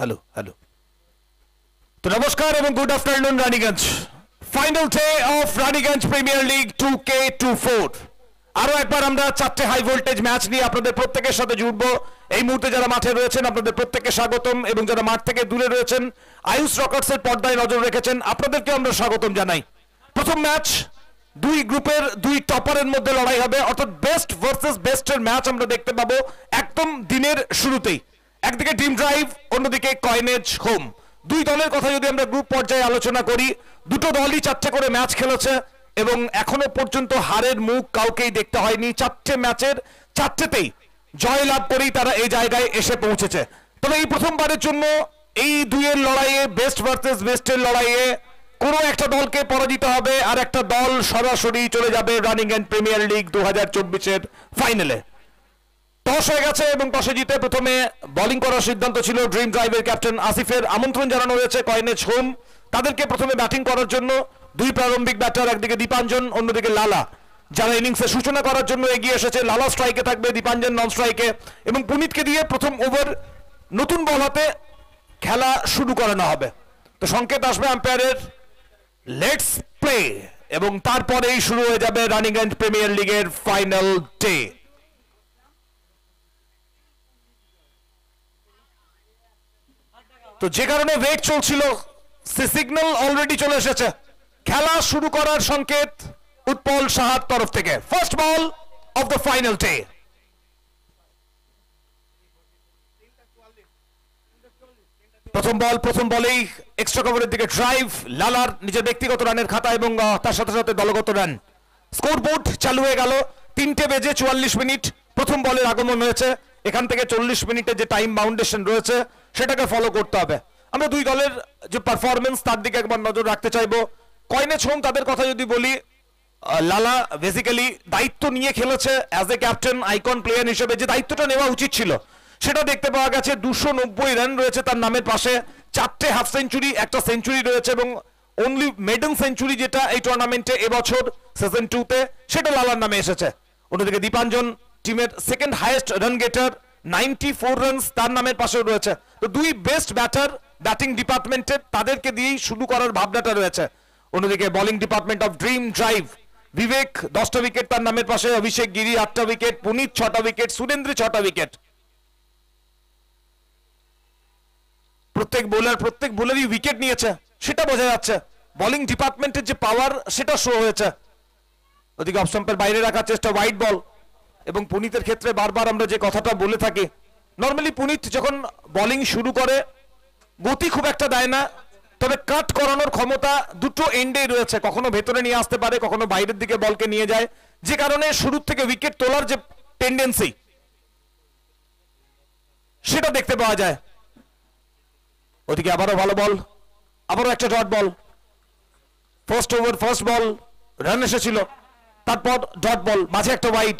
Hello hello তো নমস্কার এবং good afternoon Raniganj final day of Raniganj premier league two K two four আরও একবার আমরা চারটে হাই ভোল্টেজ ম্যাচ নিয়ে আপনাদের প্রত্যেকের সাথে জুড়ব এই মুহূর্তে যারা মাঠে রয়েছেন আপনাদের প্রত্যেককে স্বাগতম এবং যারা মাঠ থেকে দূরে রয়েছেন আয়ুষ রকার্সের পর্দায় নজর রেখেছেন আপনাদেরকে আমরা স্বাগতম জানাই প্রথম ম্যাচ দুই গ্রুপের দুই টপারের মধ্যে লড়াই হবে অর্থাৎ বেস্ট ভার্সেস বেস্টের ম্যাচ আমরা দেখতে পাবো একদম দিনের শুরুতেই একদিকে টিম ড্রাইভ অন্যদিকে কয়েনেজ হোম দুই দলের কথা যদি আমরা গ্রুপ পর্যায়ে আলোচনা করি দুটো দলই চারটে করে ম্যাচ খেলেছে এবং এখনো পর্যন্ত হারের মুখ কাউকেই দেখতে হয়নি চারটে ম্যাচের চারটেতেই জয় লাভ করেই তারা এই জায়গায় এসে পৌঁছেছে তবে এই প্রথমবারের জন্য এই দুইয়ের লড়াইয়ে বেস্ট ভার্সেস বেস্টের লড়াইয়ে কোনো একটা দলকে পরাজিত হবে আর একটা দল সরাসরি চলে যাবে রানিং অ্যান্ড প্রিমিয়ার লিগ দু হাজার ফাইনালে টস হয়ে গেছে এবং টসে জিতে প্রথমে বোলিং করার সিদ্ধান্ত ছিল ড্রিম ড্রাইভের ক্যাপ্টেন আসিফের আমন্ত্রণ জানানো হয়েছে কয়েনেজ হোম তাদেরকে প্রথমে ব্যাটিং করার জন্য দুই প্রারম্ভিক ব্যাটার একদিকে দীপাঞ্জন অন্যদিকে লালা যারা ইনিংসে সূচনা করার জন্য এগিয়ে এসেছে লালা স্ট্রাইকে থাকবে দীপাঞ্জন নন স্ট্রাইকে এবং পুনিতকে দিয়ে প্রথম ওভার নতুন বল হাতে খেলা শুরু করানো হবে তো সংকেত আসবে আম্পায়ারের লেটস প্লে এবং তারপরেই শুরু হয়ে যাবে রানিং অ্যান্ড প্রিমিয়ার লিগের ফাইনাল ডে তো যে কারণে ওয়েট চলছিল সে সিগন্যাল অলরেডি চলে এসেছে খেলা শুরু করার সংকেত উৎপল সাহার তরফ থেকে first ball of the final day প্রথম বল প্রথম বলেই এক্সট্রা কভারের দিকে ড্রাইভ লালার নিজের ব্যক্তিগত রানের খাতা এবং তার সাথে সাথে দলগত রান স্কোর বোর্ড চালু হয়ে গেল তিনটে বেজে চুয়াল্লিশ মিনিট প্রথম বলের আগমন হয়েছে এখান থেকে চল্লিশ মিনিটে যে টাইম বাউন্ডেশন রয়েছে সেটাকে ফলো করতে হবে আমরা দুই দলের যে পারফরমেন্স তার দিকে একবার নজর রাখতে চাইবো কয়নে ছোম তাদের কথা যদি বলি লালা বেসিক্যালি দায়িত্ব নিয়ে খেলেছে as a captain icon player হিসেবে যে দায়িত্বটা নেওয়া উচিত ছিল সেটা দেখতে পাওয়া গেছে দুশো নব্বই রান রয়েছে তার নামের পাশে চারটে হাফ সেঞ্চুরি একটা সেঞ্চুরি রয়েছে এবং অনলি মেডেন সেঞ্চুরি যেটা এই টুর্নামেন্টে এবছর সিজন টুতে সেটা লালার নামে এসেছে অন্যদিকে দীপাঞ্জন টিমের second highest run getter ninety runs তার নামের পাশে রয়েছে তো দুই বেস্ট ব্যাটার ব্যাটিং ডিপার্টমেন্টের তাদেরকে দিয়েই শুরু করার ভাবনাটা রয়েছে অন্যদিকে bowling department of dream drive Bibek দশটা উইকেট তার নামের পাশে অভিষেক গিরি আটটা উইকেট ছটা উইকেট সুরেন্দ্র ছটা উইকেট প্রত্যেক বোলার প্রত্যেক বোলারই উইকেট নিয়েছে সেটা বোঝা যাচ্ছে বোলিং ডিপার্টমেন্টের যে পাওয়ার সেটা শো হয়েছে ওদিকে অপশম্পের বাইরে রাখার চেষ্টা হোয়াইট বল এবং পুনিতের ক্ষেত্রে বারবার আমরা যে কথাটা বলে থাকি নর্মালি পুনিত যখন বলিং শুরু করে গতি খুব একটা দেয় না তবে কাট করানোর ক্ষমতা দুটো এন্ডেই রয়েছে কখনো ভেতরে নিয়ে আসতে পারে কখনো বাইরের দিকে বলকে নিয়ে যায় যে কারণে শুরুর থেকে উইকেট তোলার যে টেন্ডেন্সি সেটা দেখতে পাওয়া যায় ওদিকে আবারও ভালো বল আবারও একটা dot ball first over first ball run এসেছিল তারপর ডট বল মাঝে একটা ওয়াইড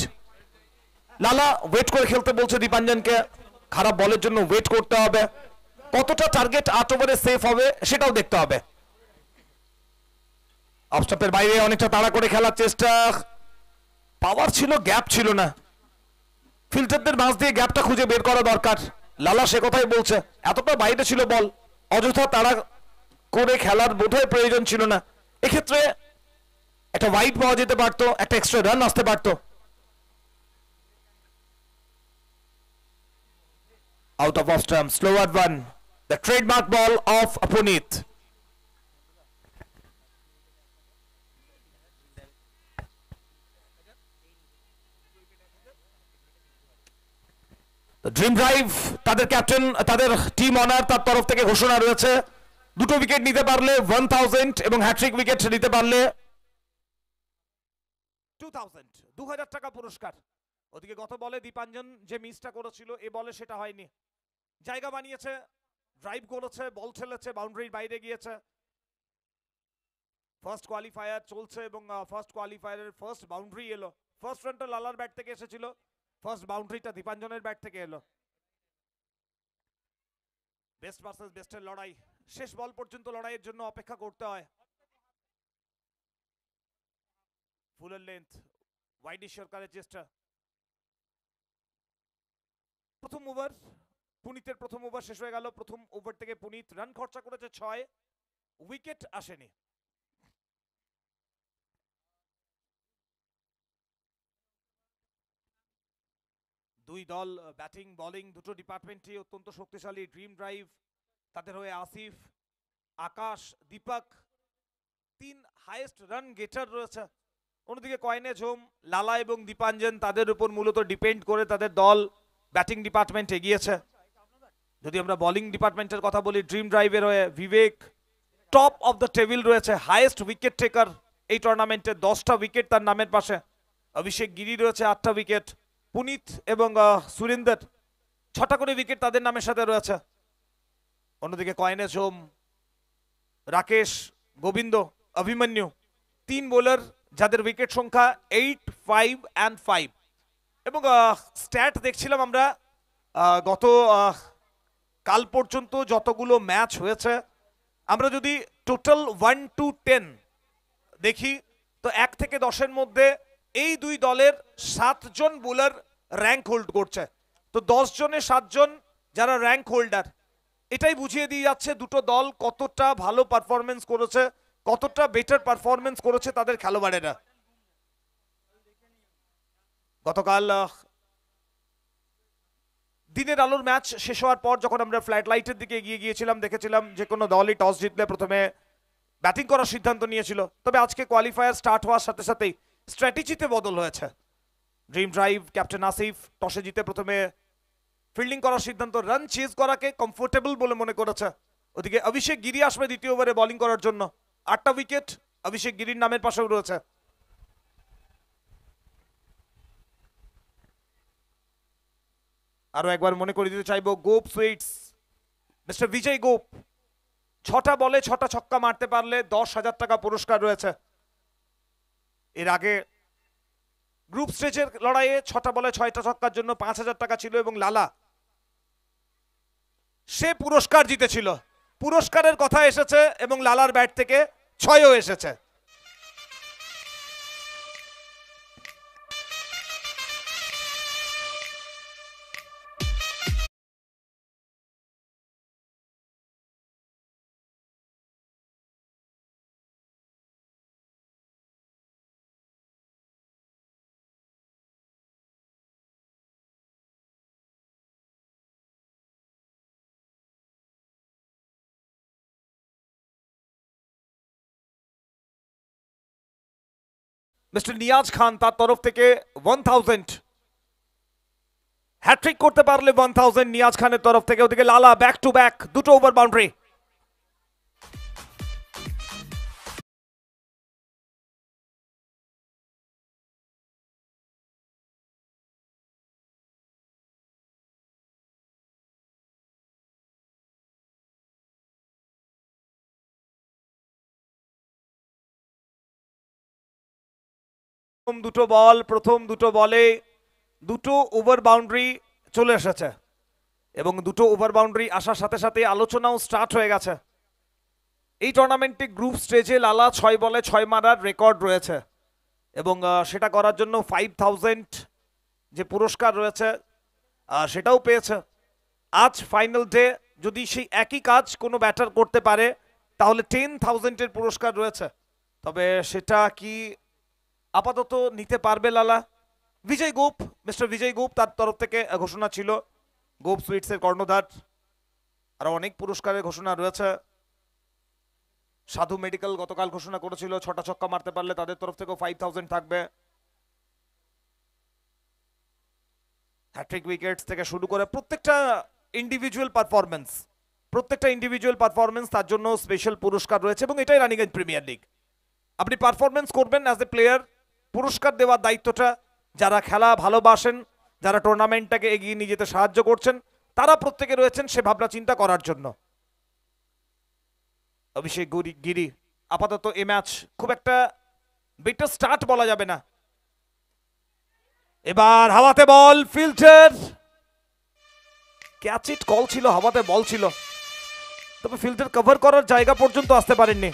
লালা ওয়েট করে খেলতে বলছে দীপাঞ্জনকে খারাপ বলের জন্য ওয়েট করতে হবে কতটা টার্গেট আট ওভারে সেফ হবে সেটাও দেখতে হবে অফস্টপের বাইরে অনেকটা তাড়া করে খেলার চেষ্টা পাওয়ার ছিল গ্যাপ ছিল না ফিল্টারদের মাছ দিয়ে গ্যাপটা খুঁজে বের করা দরকার লালা সে কথাই বলছে এতটা বাইরে ছিল বল অযথা তাড়া করে খেলার বোধহয় প্রয়োজন ছিল না এক্ষেত্রে একটা ওয়াইড পাওয়া যেতে পারতো একটা এক্সট্রা রান আসতে পারতো out of off stump. Slower one. The trademark ball of Punit. Dream drive তাদের ক্যাপ্টেন তাদের টিম অনার তার তরফ থেকে ঘোষণা রয়েছে দুটো উইকেট নিতে পারলে ওয়ান থাউজেন্ড এবং হ্যাট্রিক উইকেট নিতে পারলে টু থাউজেন্ড দু হাজার টাকা পুরস্কার ওদিকে গত বলে দীপাঞ্জন যে মিসটা করেছিল এ বলে সেটা হয়নি জায়গা বানিয়েছে ড্রাইভ করেছে বল ঠেলেছে বাউন্ডারির বাইরে গিয়েছে ফার্স্ট কোয়ালিফায়ার চলছে এবং ফার্স্ট কোয়ালিফায়ারের ফার্স্ট বাউন্ডারি এলো ফার্স্ট রানটা লালার ব্যাট থেকে এসেছিল ফার্স্ট বাউন্ডারিটা দীপাঞ্জনের ব্যাট থেকে এলো বেস্ট ভার্সেস বেস্টের লড়াই শেষ বল পর্যন্ত লড়াইয়ের জন্য অপেক্ষা করতে হয় ফুলের লেন্থ ওয়াইডি সরকারের চেষ্টা প্রথম ওভার পুনিতের প্রথম ওভার শেষ হয়ে গেল প্রথম ওভার থেকে পুনিত রান খরচা করেছে ছয় উইকেট আসেনি দুই দল ব্যাটিং বলিং দুটো ডিপার্টমেন্টই অত্যন্ত শক্তিশালী ড্রিম ড্রাইভ তাদের হয়ে আসিফ আকাশ দীপক তিন হাইয়েস্ট রান গেটার রয়েছে অন্যদিকে কয়নে ঝোম লালা এবং দীপাঞ্জন তাদের উপর মূলত ডিপেন্ড করে তাদের দল ব্যাটিং ডিপার্টমেন্ট এগিয়েছে যদি আমরা বলিং ডিপার্টমেন্টের কথা বলি ড্রিম ড্রাইভের রয়ে Bibek top of the table রয়েছে হায়েস্ট উইকেট টেকার এই টুর্নামেন্টে দশটা উইকেট তার নামের পাশে অভিষেক গিরি রয়েছে আটটা উইকেট পুনিত এবং সুরেন্দর ছটা করে উইকেট তাদের নামের সাথে রয়েছে অন্যদিকে কয়েনেজ হোম রাকেশ গোবিন্দ অভিমন্যু তিন বোলার যাদের উইকেট সংখ্যা এইট ফাইভ অ্যান্ড ফাইভ এবং স্ট্যাট দেখছিলাম আমরা গত কাল পর্যন্ত যতগুলো ম্যাচ হয়েছে আমরা যদি টোটাল ওয়ান টু টেন দেখি তো এক থেকে দশের মধ্যে এই দুই দলের সাতজন বোলার র্যাঙ্ক হোল্ড করছে তো দশ জনে সাতজন যারা র্যাঙ্ক হোল্ডার এটাই বুঝিয়ে দিয়ে যাচ্ছে দুটো দল কতটা ভালো পারফরমেন্স করেছে কতটা বেটার পারফরমেন্স করেছে তাদের খেলোয়াড়েরা গতকাল দিনের আলোর ম্যাচ শেষ হওয়ার পর যখন আমরা ফ্ল্যাট লাইটের দিকে এগিয়ে গিয়েছিলাম দেখেছিলাম যে কোনো দলই টস জিতলে প্রথমে ব্যাটিং করার সিদ্ধান্ত নিয়েছিল তবে আজকে কোয়ালিফায়ার স্টার্ট হওয়ার সাথে সাথেই স্ট্র্যাটেজিতে বদল হয়েছে ড্রিম ড্রাইভ ক্যাপ্টেন আসিফ টসে জিতে প্রথমে ফিল্ডিং করার সিদ্ধান্ত রান চেজ করাকে কমফোর্টেবল বলে মনে করেছে ওদিকে অভিষেক গিরি আসবে দ্বিতীয় ওভারে বোলিং করার জন্য আটটা উইকেট অভিষেক গিরির নামের পাশেও রয়েছে আরও একবার মনে করে দিতে চাইবো গোপ সুইটস মিস্টার বিজয় গোপ ছটা বলে ছটা ছক্কা মারতে পারলে দশ হাজার টাকা পুরস্কার রয়েছে এর আগে গ্রুপ স্টেজের লড়াইয়ে ছটা বলে ছয়টা ছক্কার জন্য পাঁচ হাজার টাকা ছিল এবং লালা সে পুরস্কার জিতেছিল পুরস্কারের কথা এসেছে এবং লালার ব্যাট থেকে ছয়ও এসেছে মিস্টার নিয়াজ খান তার তরফ থেকে ওয়ান থাউজেন্ড হ্যাট্রিক করতে পারলে ওয়ান থাউজেন্ড নিয়াজ খানের তরফ থেকে ওদিকে লালা ব্যাক টু ব্যাক দুটো ওভার বাউন্ডারি প্রথম দুটো বল প্রথম দুটো বলে দুটো ওভার বাউন্ডারি চলে এসেছে এবং দুটো ওভার বাউন্ডারি আসার সাথে সাথে আলোচনাও স্টার্ট হয়ে গেছে এই টুর্নামেন্টে গ্রুপ স্টেজে লালা ছয় বলে ছয় মারার রেকর্ড রয়েছে এবং সেটা করার জন্য ফাইভ থাউজেন্ড যে পুরস্কার রয়েছে সেটাও পেয়েছে আজ ফাইনাল ডে যদি সেই একই কাজ কোনো ব্যাটার করতে পারে তাহলে টেন থাউজেন্ডের পুরস্কার রয়েছে তবে সেটা কি আপাতত নিতে পারবে লালা বিজয় গোপ মিস্টার বিজয় গোপ তার তরফ থেকে ঘোষণা ছিল গোপ সুইটসের কর্ণধার আরো অনেক পুরস্কারের ঘোষণা রয়েছে সাধু মেডিকেল গতকাল ঘোষণা করেছিল ছটা ছক্কা মারতে পারলে তাদের তরফ থেকেও ফাইভ থাউজেন্ড থাকবে হ্যাট্রিক উইকেটস থেকে শুরু করে প্রত্যেকটা ইন্ডিভিজুয়াল পারফরমেন্স প্রত্যেকটা ইন্ডিভিজুয়াল পারফরমেন্স তার জন্য স্পেশাল পুরস্কার রয়েছে এবং এটাই রানিগঞ্জ প্রিমিয়ার লিগ আপনি পারফরমেন্স করবেন অ্যাজ এ প্লেয়ার পুরস্কার দেওয়ার দায়িত্বটা যারা খেলা ভালোবাসেন যারা টুর্নামেন্টটাকে এগিয়ে নিয়ে যেতে সাহায্য করছেন তারা প্রত্যেকে রয়েছেন সে ভাবনা চিন্তা করার জন্য অভিষেক গুরি গিরি আপাতত এ ম্যাচ খুব একটা বেটার স্টার্ট বলা যাবে না এবার হাওয়াতে বল ফিল্টার ক্যাচিট কল ছিল হাওয়াতে বল ছিল তবে ফিল্টার কভার করার জায়গা পর্যন্ত আসতে পারেননি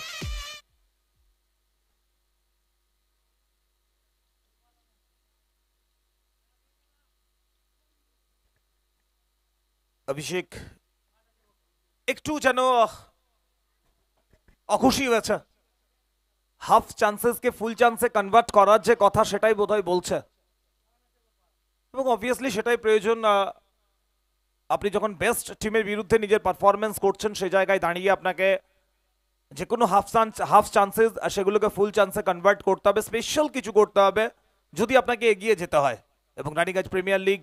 অভিষেক একটু যেন অখুশি হয়েছে হাফ চান্সেসকে ফুল চান্সে কনভার্ট করার যে কথা সেটাই বোধ বলছে এবং অবভিয়াসলি সেটাই প্রয়োজন আপনি যখন বেস্ট টিমের বিরুদ্ধে নিজের পারফরমেন্স করছেন সেই জায়গায় দাঁড়িয়ে আপনাকে যে কোনো হাফ চান্স হাফ চান্সেস সেগুলোকে ফুল চান্সে কনভার্ট করতে হবে স্পেশাল কিছু করতে হবে যদি আপনাকে এগিয়ে যেতে হয় এবং রানিগঞ্জ প্রিমিয়ার লিগ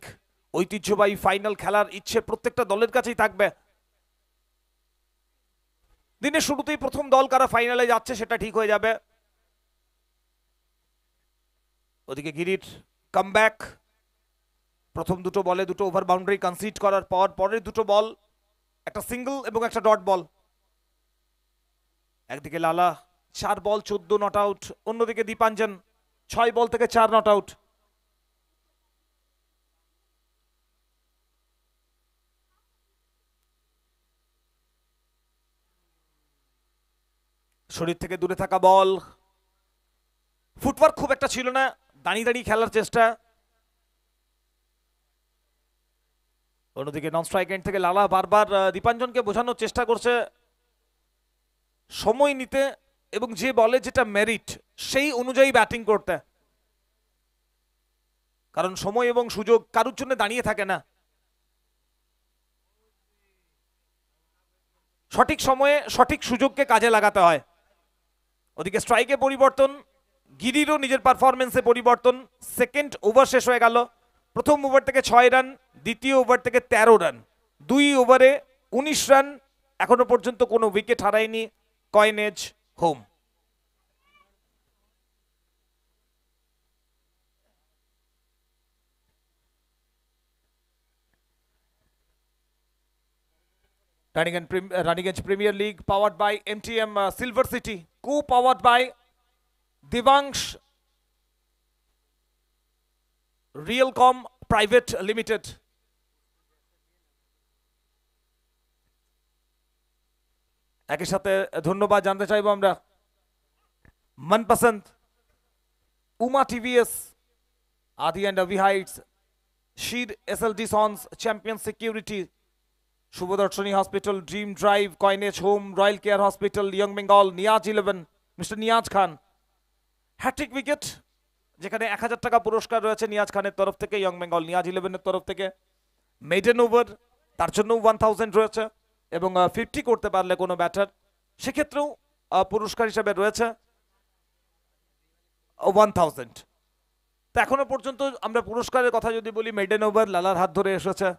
ঐতিহ্যবাহী ফাইনাল খেলার ইচ্ছে প্রত্যেকটা দলের কাছেই থাকবে দিনের শুরুতেই প্রথম দল কারা ফাইনালে যাচ্ছে সেটা ঠিক হয়ে যাবে ওদিকে গিরির কামব্যাক প্রথম দুটো বলে দুটো ওভার বাউন্ডারি কনসিড করার পর পরের দুটো বল একটা সিঙ্গল এবং একটা ডট বল একদিকে লালা চার বল চোদ্দ নট আউট অন্যদিকে দীপাঞ্জন ছয় বল থেকে চার নট আউট শরীর থেকে দূরে থাকা বল ফুটওয়ার্ক খুব একটা ছিল না দাঁড়িয়ে দাঁড়িয়ে খেলার চেষ্টা অন্যদিকে নন স্ট্রাইক এন্ড থেকে লালা বারবার দীপাঞ্জনকে বোঝানোর চেষ্টা করছে সময় নিতে এবং যে বলে যেটা মেরিট সেই অনুযায়ী ব্যাটিং করতে কারণ সময় এবং সুযোগ কারুর জন্য দাঁড়িয়ে থাকে না সঠিক সময়ে সঠিক সুযোগকে কাজে লাগাতে হয় ওদিকে স্ট্রাইকে পরিবর্তন গিরিরও নিজের পারফরমেন্সে পরিবর্তন সেকেন্ড ওভার শেষ হয়ে গেল প্রথম ওভার থেকে ছয় রান দ্বিতীয় ওভার থেকে ১৩ রান দুই ওভারে ১৯ রান এখনো পর্যন্ত কোনো উইকেট হারায়নি coinage home Raniganj and premier league powered by Premier League powered co-powered by Divangsh Realcom Private Limited. एक साथ धन्यवाद जानते चाहिए हमरा मनपसंद उमा टीवीएस आदि एंड अभी हाइट्स शीर SLD sons champion security Shubhadarshini hospital dream drive coinage home royal care hospital young Bengal Niaz eleven mister Niaz Khan hat trick wicket যেখানে এক হাজার টাকা পুরস্কার রয়েছে নিয়াজ খানের তরফ থেকে ইয়ং বেঙ্গল নিয়াজ ইলেভেনের তরফ থেকে মেডেন ওভার তার জন্য ওয়ান থাউজেন্ড রয়েছে এবং ফিফটি করতে পারলে কোনো ব্যাটার সেক্ষেত্রেও পুরস্কার হিসাবে রয়েছে ওয়ান থাউজেন্ড তো এখনও পর্যন্ত আমরা পুরস্কারের কথা যদি বলি মেডেন ওভার লালার হাত ধরে এসেছে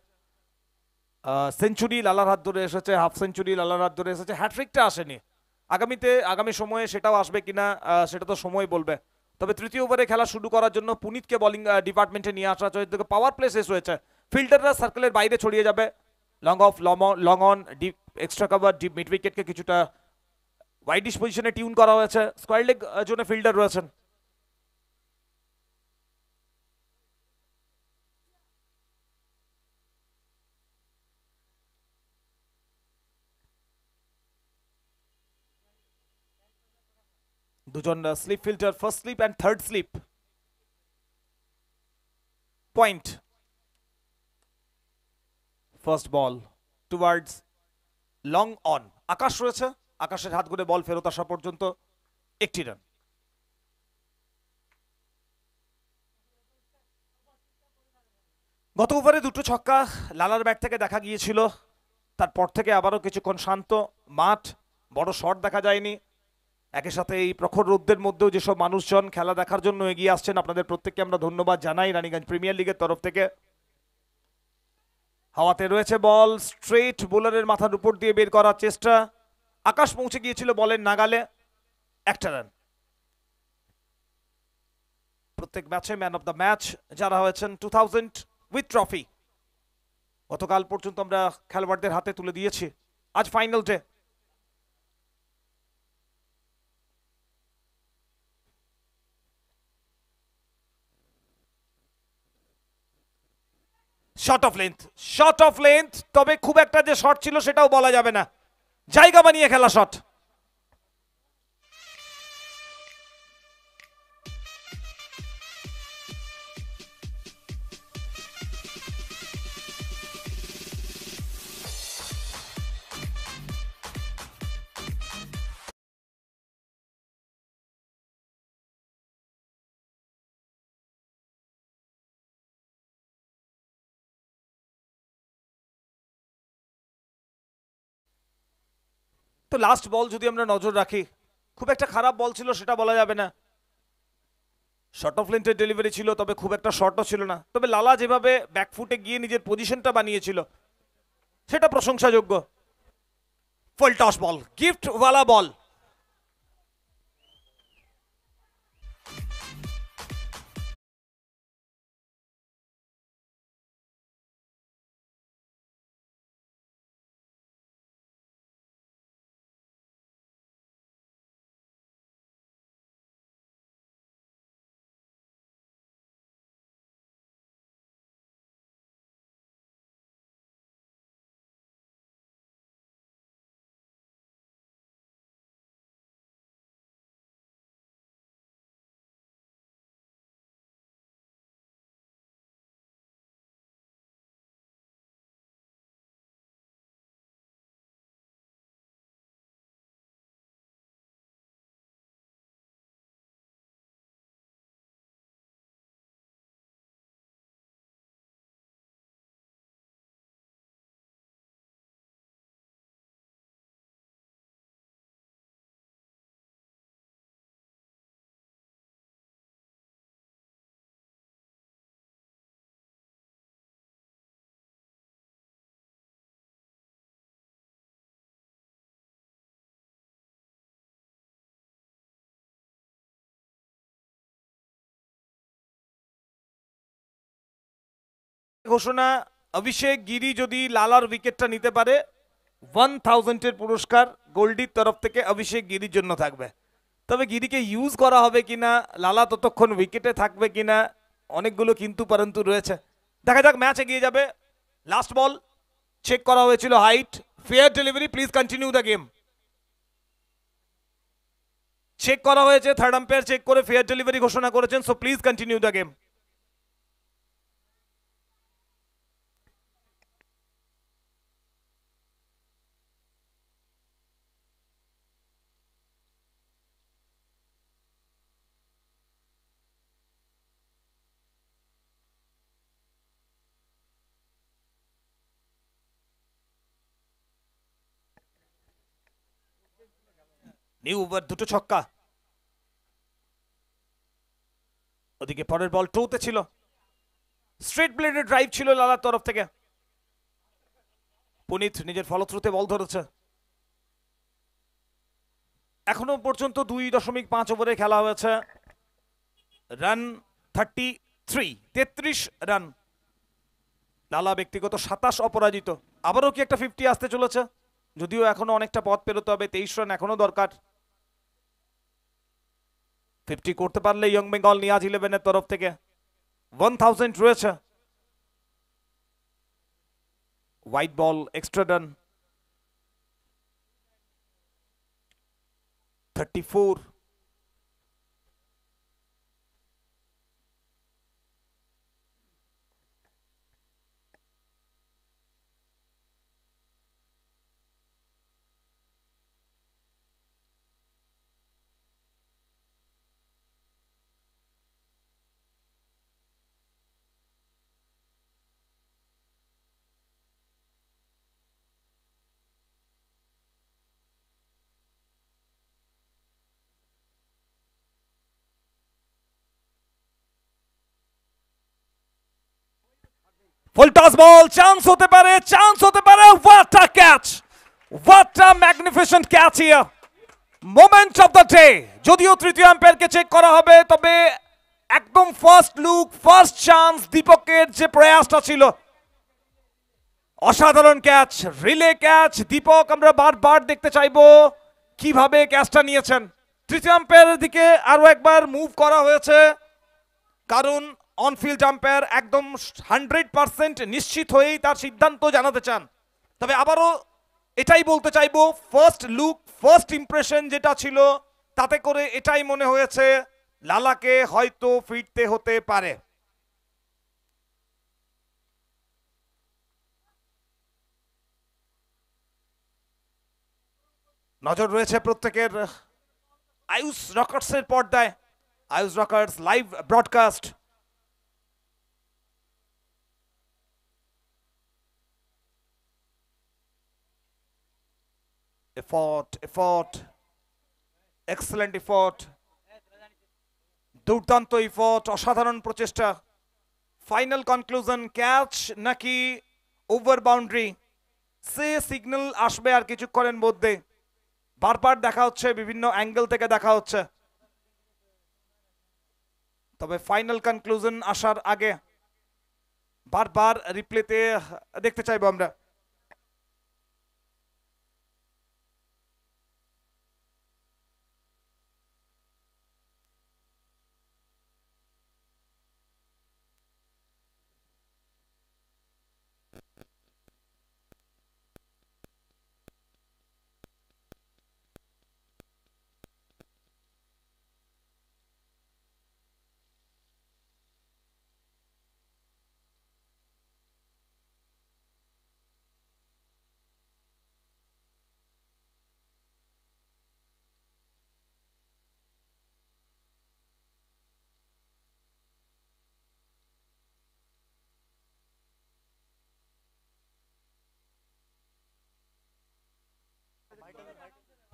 সেঞ্চুরি লালার হাত ধরে এসেছে হাফ সেঞ্চুরি লালার হাত ধরে এসেছে হ্যাট্রিকটা আসেনি আগামীতে আগামী সময়ে সেটাও আসবে কিনা সেটা তো সময় বলবে তবে তৃতীয় ওভারে খেলা শুরু করার জন্য পুনিতকে বলিং ডিপার্টমেন্টে নিয়ে আসা হয়েছে পাওয়ার প্লে শেষ হয়েছে ফিল্ডাররা সার্কেলের বাইরে ছড়িয়ে যাবে long off long on deep extra cover deep mid উইকেটকে কিছুটা ওয়াইডিশ পজিশনে টিউন করা হয়েছে স্কোয়ার লেগ জন্য ফিল্ডার রয়েছেন দুজন slip fielder first slip and third slip point first ball towards long on Akash রয়েছে আকাশের হাত ঘুরে বল ফেরত আসা পর্যন্ত একটি রান গত ওভারে দুটো ছক্কা লালার ব্যাট থেকে দেখা গিয়েছিল তারপর থেকে আবারও কিছুক্ষণ শান্ত মাঠ বড় শট দেখা যায়নি একই সাথে এই প্রখর রোদ্দের মধ্যেও যেসব মানুষজন খেলা দেখার জন্য এগিয়ে আসছেন আপনাদের প্রত্যেককে আমরা ধন্যবাদ জানাই রানীগঞ্জ প্রিমিয়ার লিগের তরফ থেকে হাওয়াতে রয়েছে বল স্ট্রেট বোলারের মাথার উপর দিয়ে বের করার চেষ্টা আকাশ পৌঁছে গিয়েছিল বলের নাগালে একটা রান প্রত্যেক ম্যাচে ম্যান অফ দ্য ম্যাচ যারা হয়েছেন টু থাউজেন্ড উইথ ট্রফি গতকাল পর্যন্ত আমরা খেলোয়াড়দের হাতে তুলে দিয়েছি আজ final day short of length short of length তবে খুব একটা যে শর্ট ছিল সেটাও বলা যাবে না জায়গা বানিয়ে খেলা শর্ট তো লাস্ট বল যদি আমরা নজর রাখি খুব একটা খারাপ বল ছিল সেটা বলা যাবে না শর্ট অফ লেন্থের ডেলিভারি ছিল তবে খুব একটা শর্টও ছিল না তবে লালা যেভাবে ব্যাকফুটে গিয়ে নিজের পজিশনটা বানিয়েছিল সেটা প্রশংসাযোগ্য ফুল টস বল গিফটওয়ালা বল ঘোষণা অভিষেক গিরি যদি লালার উইকেটটা নিতে পারে ওয়ান থাউজেন্ডের পুরস্কার গোল্ডির তরফ থেকে অভিষেক গিরির জন্য থাকবে তবে গিরিকে ইউজ করা হবে কিনা লালা ততক্ষণ উইকেটে থাকবে কিনা অনেকগুলো কিন্তু পরন্তু রয়েছে দেখা যাক ম্যাচ এগিয়ে যাবে লাস্ট বল চেক করা হয়েছিল height fair delivery please continue the game check করা হয়েছে থার্ড আম্পায়ার চেক করে ফেয়ার ডেলিভারি ঘোষণা করেছেন so please continue the game new দুটো ছক্কা ওদিকে পরের বল টুতে ছিল স্ট্রেট ব্লেডের ড্রাইভ ছিল লালার তরফ থেকে পুনিত নিজের ফলশ্রুতে বল ধরেছে এখনো পর্যন্ত দুই দশমিক পাঁচ ওভারে খেলা হয়েছে রান থার্টি থ্রি তেত্রিশ রান লালা ব্যক্তিগত সাতাশ অপরাজিত আবারও কি একটা ফিফটি আসতে চলেছে যদিও এখনো অনেকটা পথ পেরোতে হবে তেইশ রান এখনো দরকার 50 করতে পারল ইয়াং বেঙ্গল নিয়া জিলেভেন এর তরফ থেকে 1000 রয়েছে হোয়াইট বল এক্সট্রা ডান 34 ফুলটস বল চান্স হতে পারে চান্স হতে পারে what a catch what a magnificent catch here moment of the day যদিও তৃতীয় আম্পায়ারকে চেক করা হবে তবে একদম ফার্স্ট লুক ফার্স্ট চান্স দীপকের যে প্রয়াসটা ছিল অসাধারণ ক্যাচ রিলে ক্যাচ দীপক আমরা বারবার দেখতে চাইবো কিভাবে ক্যাচটা নিয়েছেন তৃতীয় আম্পায়ারের দিকে আরও একবার মুভ করা হয়েছে কারণ অনফিল্ড আম্পায়ার একদম হান্ড্রেড পারসেন্ট নিশ্চিত হয়েই তার সিদ্ধান্ত জানাতে চান তবে আবারও এটাই বলতে চাইব ফার্স্ট লুক ফার্স্ট ইমপ্রেশন যেটা ছিল তাতে করে এটাই মনে হয়েছে লালাকে হয়তো ফিরতে হতে পারে নজর রয়েছে প্রত্যেকের আয়ুষ রকার্সের পর্দায় Ayush rockers live broadcast effort effort excellent effort দুর্দান্ত ইফট অসাধারণ প্রচেষ্টা ফাইনাল কনক্লুশন ক্যাচ নাকি ওভার বাউন্ডারি সে সিগন্যাল আসবে আর কিছুক্ষণের মধ্যে বারবার দেখা হচ্ছে বিভিন্ন অ্যাঙ্গেল থেকে দেখা হচ্ছে তবে ফাইনাল কনক্লুশন আসার আগে বারবার রিপ্লেতে দেখতে চাইবো আমরা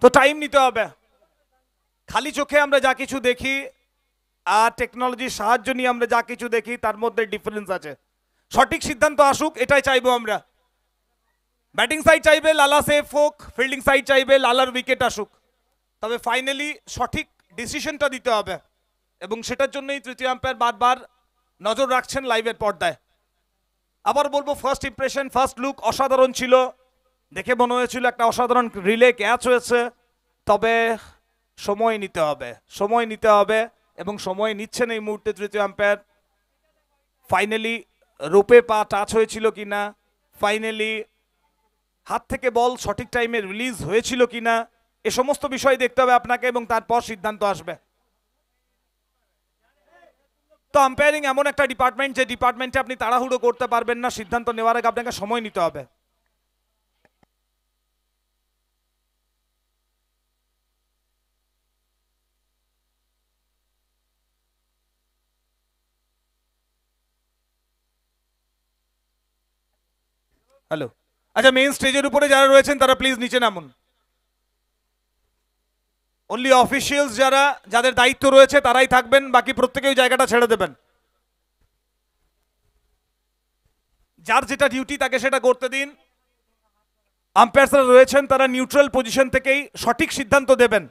তো টাইম নিতে হবে খালি চোখে আমরা যা কিছু দেখি আর টেকনোলজির সাহায্য নিয়ে আমরা যা কিছু দেখি তার মধ্যে ডিফারেন্স আছে সঠিক সিদ্ধান্ত আসুক এটাই চাইবো আমরা ব্যাটিং সাইড চাইবে লালা সেফ হোক ফিল্ডিং সাইড চাইবে লালার উইকেট আসুক তবে ফাইনালি সঠিক ডিসিশনটা দিতে হবে এবং সেটার জন্যই তৃতীয় আম্পায়ার বারবার নজর রাখছেন লাইভের পর্দায় আবার বলবো ফার্স্ট ইমপ্রেশন ফার্স্ট লুক অসাধারণ ছিল দেখে মনে হয়েছিল একটা অসাধারণ রিলে ক্যাচ হয়েছে তবে সময় নিতে হবে সময় নিতে হবে এবং সময় নিচ্ছেন এই মুহূর্তে তৃতীয় আম্পায়ার ফাইনালি রোপে পা টাচ হয়েছিল কি না ফাইনালি হাত থেকে বল সঠিক টাইমে রিলিজ হয়েছিল কি না এ সমস্ত বিষয় দেখতে হবে আপনাকে এবং তারপর সিদ্ধান্ত আসবে তো আম্পায়ারিং এমন একটা ডিপার্টমেন্ট যে ডিপার্টমেন্টে আপনি তাড়াহুড়ো করতে পারবেন না সিদ্ধান্ত নেওয়ার আগে আপনাকে সময় নিতে হবে হ্যালো আচ্ছা মেইন স্টেজের উপরে যারা রয়েছেন তারা প্লিজ নিচে নামুন অনলি অফিসিয়ালস যারা যাদের দায়িত্ব রয়েছে তারাই থাকবেন বাকি প্রত্যেকেই জায়গাটা ছেড়ে দেবেন যার যেটা ডিউটি তাকে সেটা করতে দিন আম্পায়ার্সরা রয়েছেন তারা নিউট্রাল পজিশন থেকেই সঠিক সিদ্ধান্ত দেবেন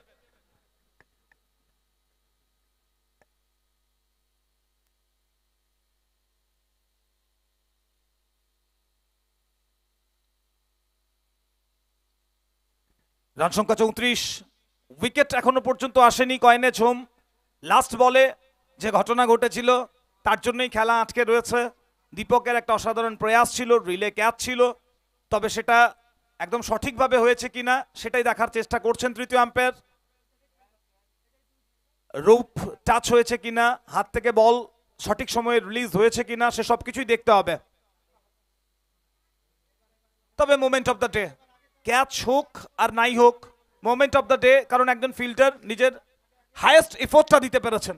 রান সংখ্যা চৌত্রিশ উইকেট এখনো পর্যন্ত আসেনি কয়নে ছোম লাস্ট বলে যে ঘটনা ঘটেছিল তার জন্যই খেলা আটকে রয়েছে দীপকের একটা অসাধারণ প্রয়াস ছিল রিলে ক্যাচ ছিল তবে সেটা একদম সঠিকভাবে হয়েছে কিনা সেটাই দেখার চেষ্টা করছেন তৃতীয় আম্পের রূপ টাচ হয়েছে কিনা হাত থেকে বল সঠিক সময়ে রিলিজ হয়েছে কিনা সে সব কিছুই দেখতে হবে তবে moment of the day catch হোক আর নাই হোক মোমেন্ট অফ দ্য ডে কারণ একজন ফিল্ডার নিজের হায়েস্ট এফোর্টটা দিতে পেরেছেন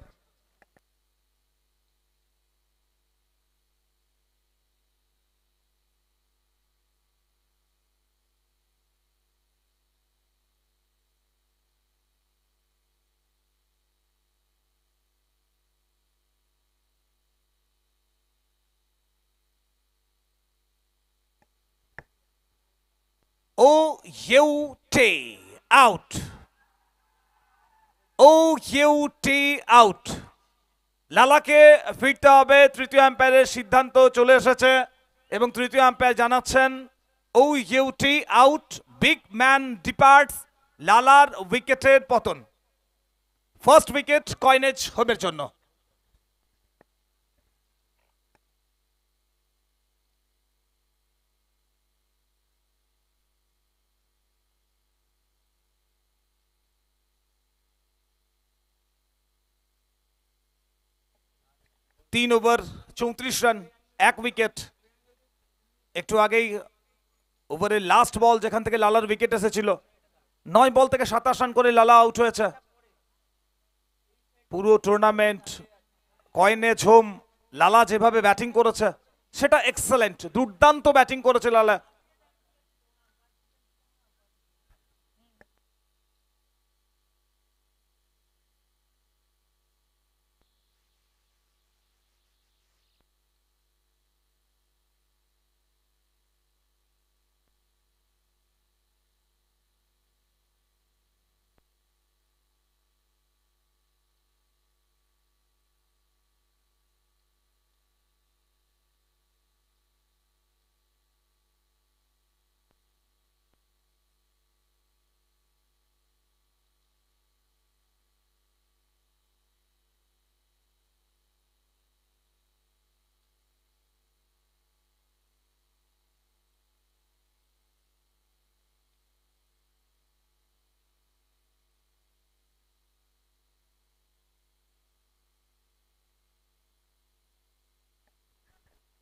O eu te out. O U T out লালাকে ফিরতে হবে তৃতীয় আম্পায়ারের সিদ্ধান্ত চলে এসেছে এবং তৃতীয় আম্পায়ার জানাচ্ছেন O U T out big man departs লালার উইকেটের পতন ফার্স্ট উইকেট কয়নেজ হোমের জন্য তিন ওভার চৌত্রিশ রান এক উইকেট একটু আগেই ওভারের লাস্ট বল যেখান থেকে লালার উইকেট এসেছিল নয় বল থেকে সাতাশ রান করে লালা আউট হয়েছে পুরো টুর্নামেন্ট কয়েনে ঝোম লালা যেভাবে ব্যাটিং করেছে সেটা এক্সেলেন্ট দুর্দান্ত ব্যাটিং করেছে Lala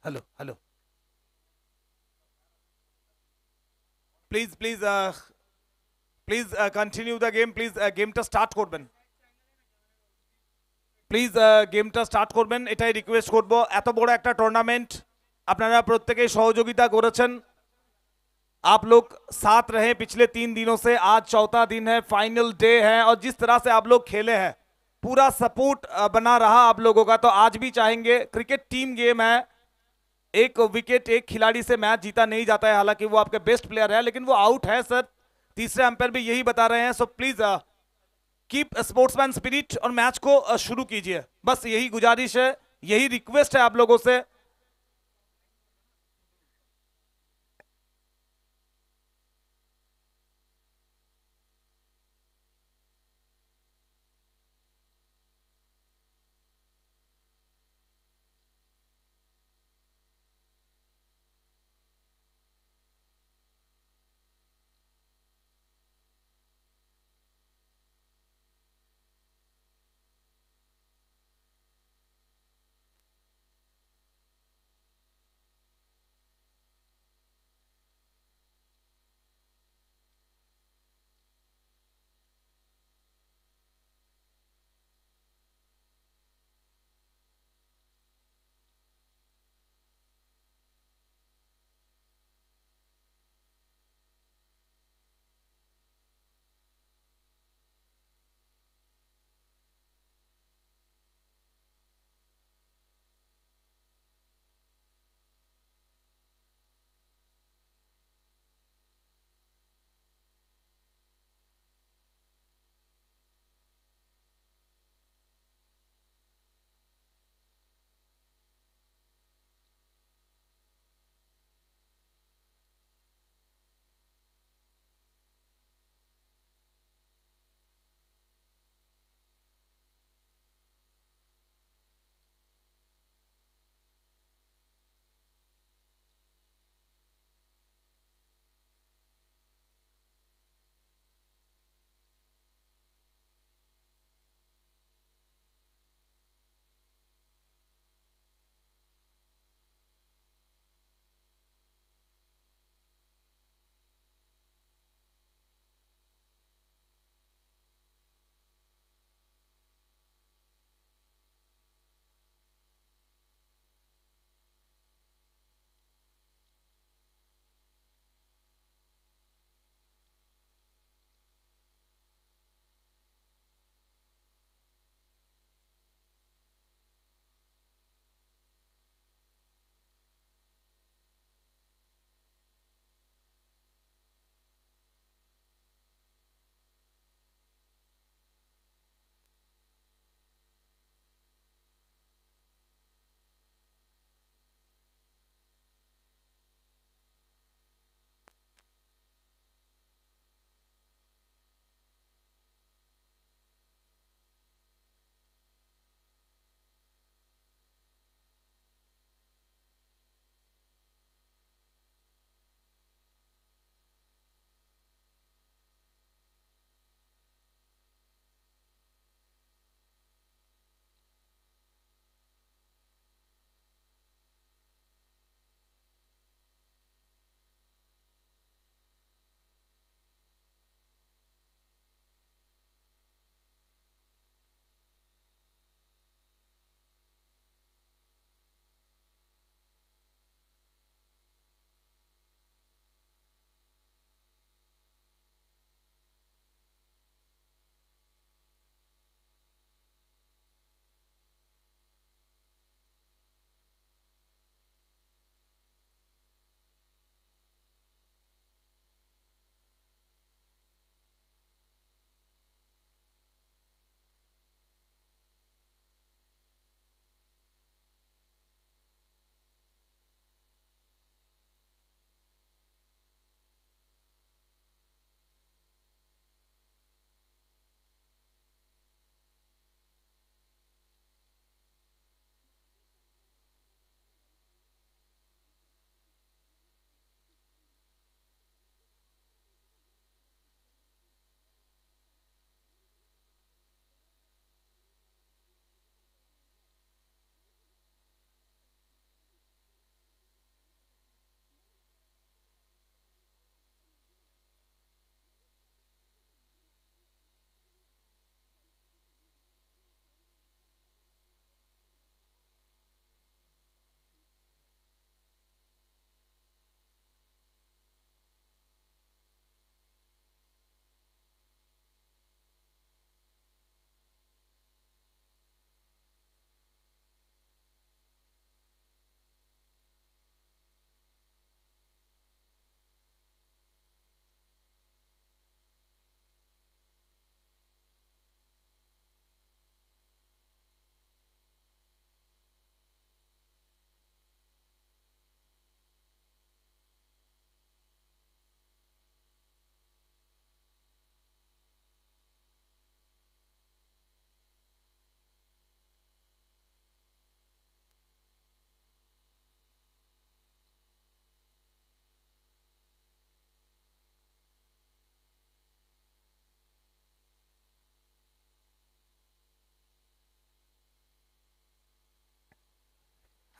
hello hello please please please continue the game please game टा स्टार्ट कर बन प्लीज गेम टा स्टार्ट कर बन इटा रिक्वेस्ट कर बो ऐतब बड़ा एक टा टूर्नामेंट अपना ना प्रत्येक शोजोगीता कोरचन आप लोग साथ रहे पिछले तीन दिनों से आज चौथा दिन है फाइनल डे है और जिस तरह से आप लोग खेले हैं पूरा सपोर्ट बना रहा आप लोगों का तो आज भी चाहेंगे क्रिकेट टीम गेम है एक विकेट एक खिलाड़ी से मैच जीता नहीं जाता है हालांकि वो आपके बेस्ट प्लेयर है लेकिन वो आउट है सर तीसरे अंपायर भी यही बता रहे हैं so please keep sportsman spirit और मैच को uh, शुरू कीजिए बस यही गुजारिश है यही रिक्वेस्ट है आप लोगों से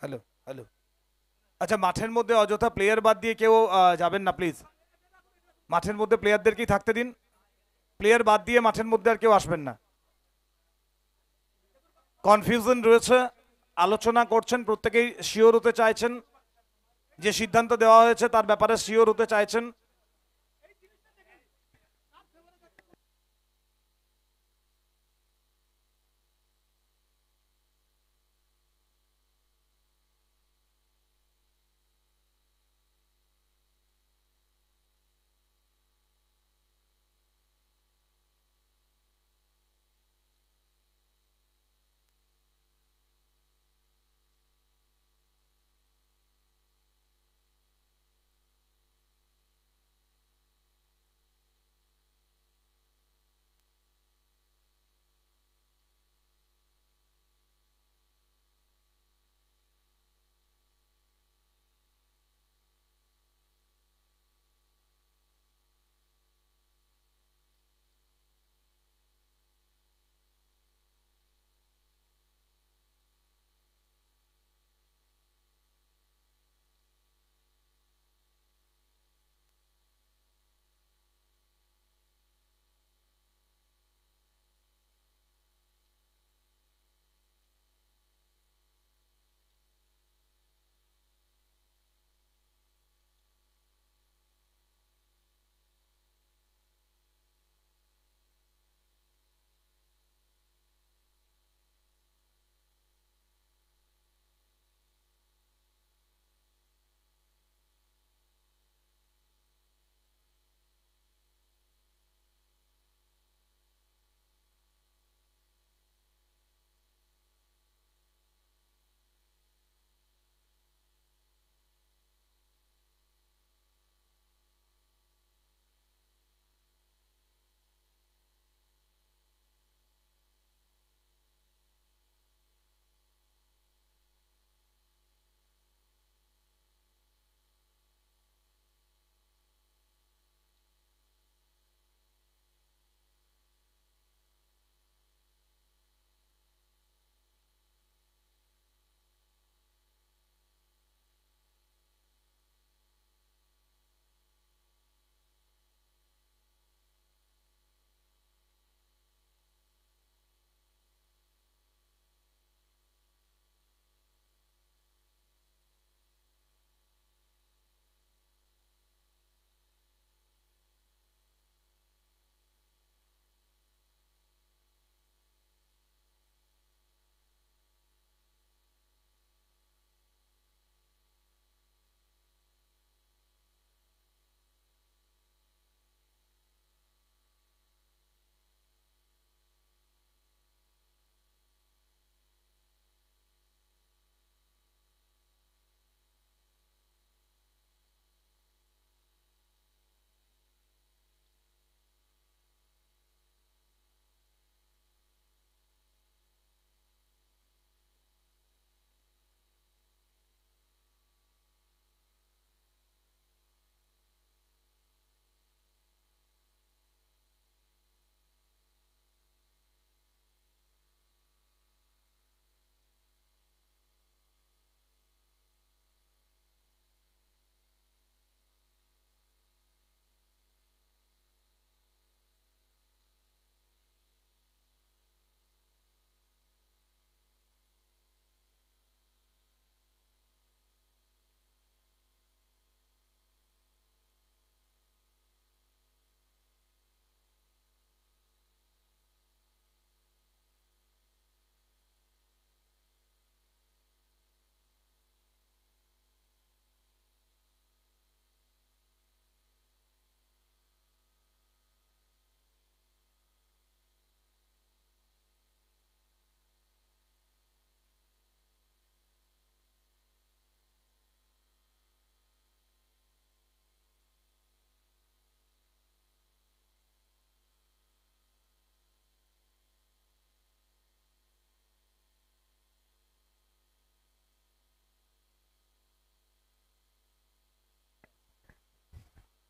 হ্যালো হ্যালো আচ্ছা মাঠের মধ্যে অযথা প্লেয়ার বাদ দিয়ে কেউ যাবেন না প্লিজ মাঠের মধ্যে প্লেয়ারদেরকেই থাকতে দিন প্লেয়ার বাদ দিয়ে মাঠের মধ্যে আর কেউ আসবেন না কনফিউশন রয়েছে আলোচনা করছেন প্রত্যেকেই শিওর হতে চাইছেন যে সিদ্ধান্ত দেওয়া হয়েছে তার ব্যাপারে শিওর হতে চাইছেন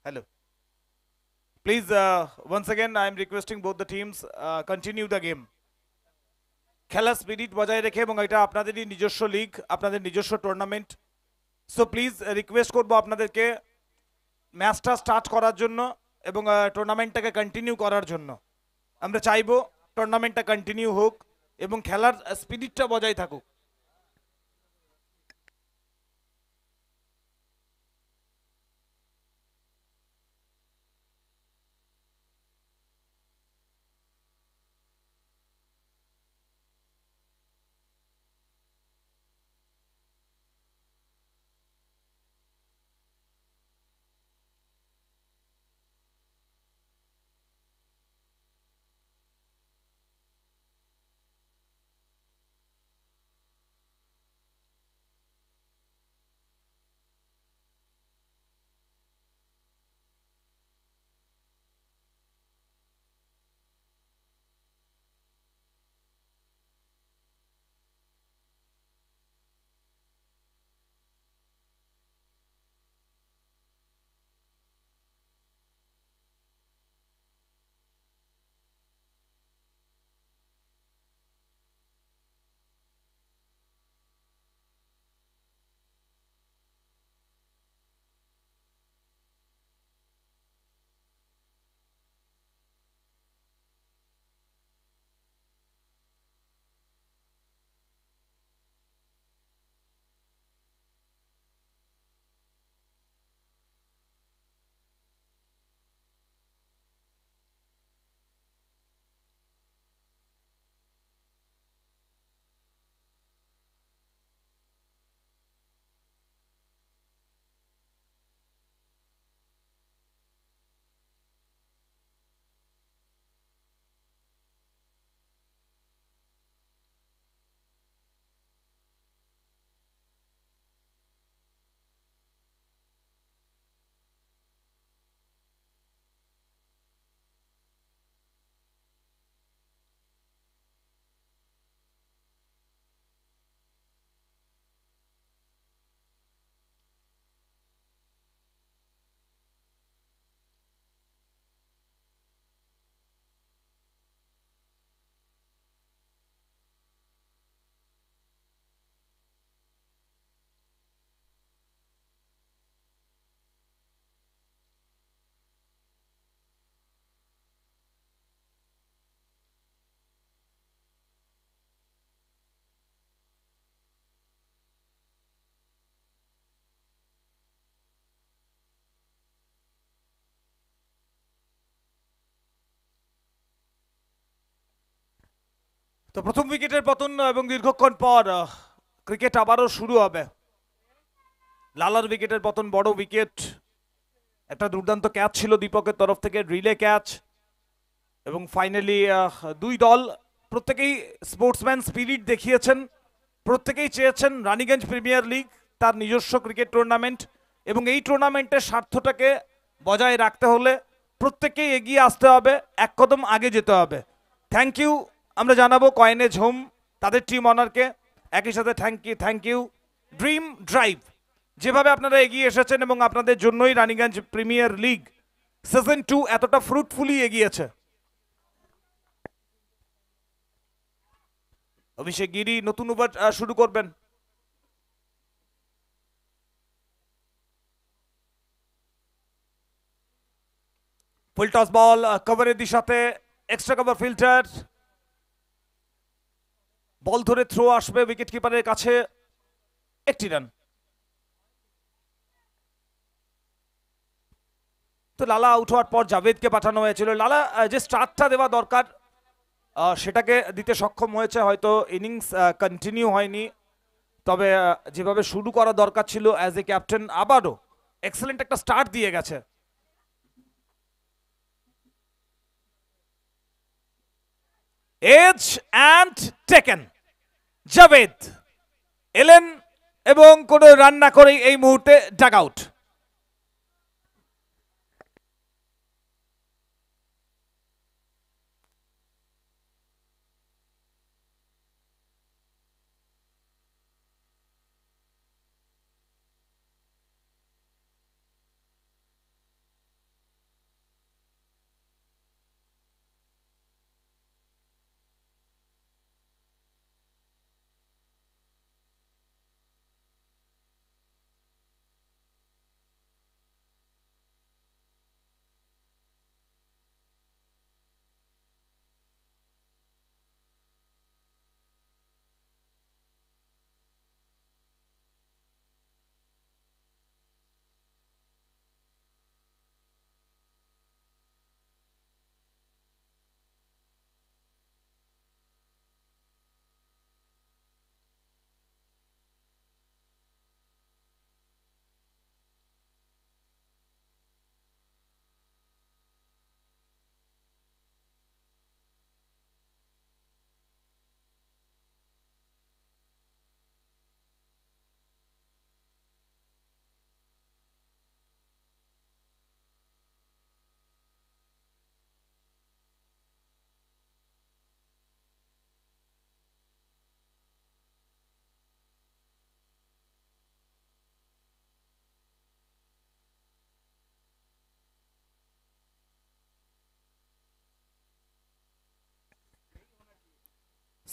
Hello. Please, uh, once again, I am requesting both the teams uh, continue the game. খেলা স্পিরিট বজায় রেখে এবং এটা আপনাদেরই নিজস্ব লিগ আপনাদের নিজস্ব টুর্নামেন্ট সো প্লিজ রিকোয়েস্ট করব আপনাদেরকে ম্যাচটা স্টার্ট করার জন্য এবং টুর্নামেন্টটাকে uh, কন্টিনিউ করার জন্য আমরা চাইব টুর্নামেন্টটা কন্টিনিউ হোক এবং খেলার স্পিরিটটা বজায় থাকুক তো প্রথম উইকেটের পতন এবং দীর্ঘক্ষণ পর ক্রিকেট আবারও শুরু হবে লালার উইকেটের পতন বড় উইকেট একটা দুর্দান্ত ক্যাচ ছিল দীপকের তরফ থেকে রিলে ক্যাচ এবং ফাইনালি দুই দল প্রত্যেকেই স্পোর্টসম্যান স্পিরিট দেখিয়েছেন প্রত্যেকেই চেয়েছেন রানীগঞ্জ প্রিমিয়ার লিগ তার নিজস্ব ক্রিকেট টুর্নামেন্ট এবং এই টুর্নামেন্টের স্বার্থটাকে বজায় রাখতে হলে প্রত্যেকেই এগিয়ে আসতে হবে এক কদম আগে যেতে হবে থ্যাংক ইউ আমরা জানাবো কয়েনে ঝোম তাদের টিম অনারকে একই সাথে thank you thank you dream drive যেভাবে আপনারা এগিয়ে এসেছেন এবং আপনাদের জন্যই Raniganj premier league season two এতটা ফ্রুটফুলি এগিয়েছে অভিষেক গিরি নতুন ওভার শুরু করবেন ফুল টস বল কভারের সাথে এক্সট্রা কভার ফিল্টার বল ধরে থ্রো আসবে উইকেট কিপারের কাছে একটি রান তো লালা আউট হওয়ার পর জাভেদকে পাঠানো হয়েছিল লালা যে স্টার্টটা দেওয়া দরকার সেটাকে দিতে সক্ষম হয়েছে হয়তো ইনিংস কন্টিনিউ হয়নি তবে যেভাবে শুরু করা দরকার ছিল অ্যাজ এ ক্যাপ্টেন আবারও এক্সেলেন্ট একটা স্টার্ট দিয়ে গেছে এজ অ্যান্ড টেকেন জাভেদ এলেন এবং কোনো রান্না করে এই মুহূর্তে ডাক আউট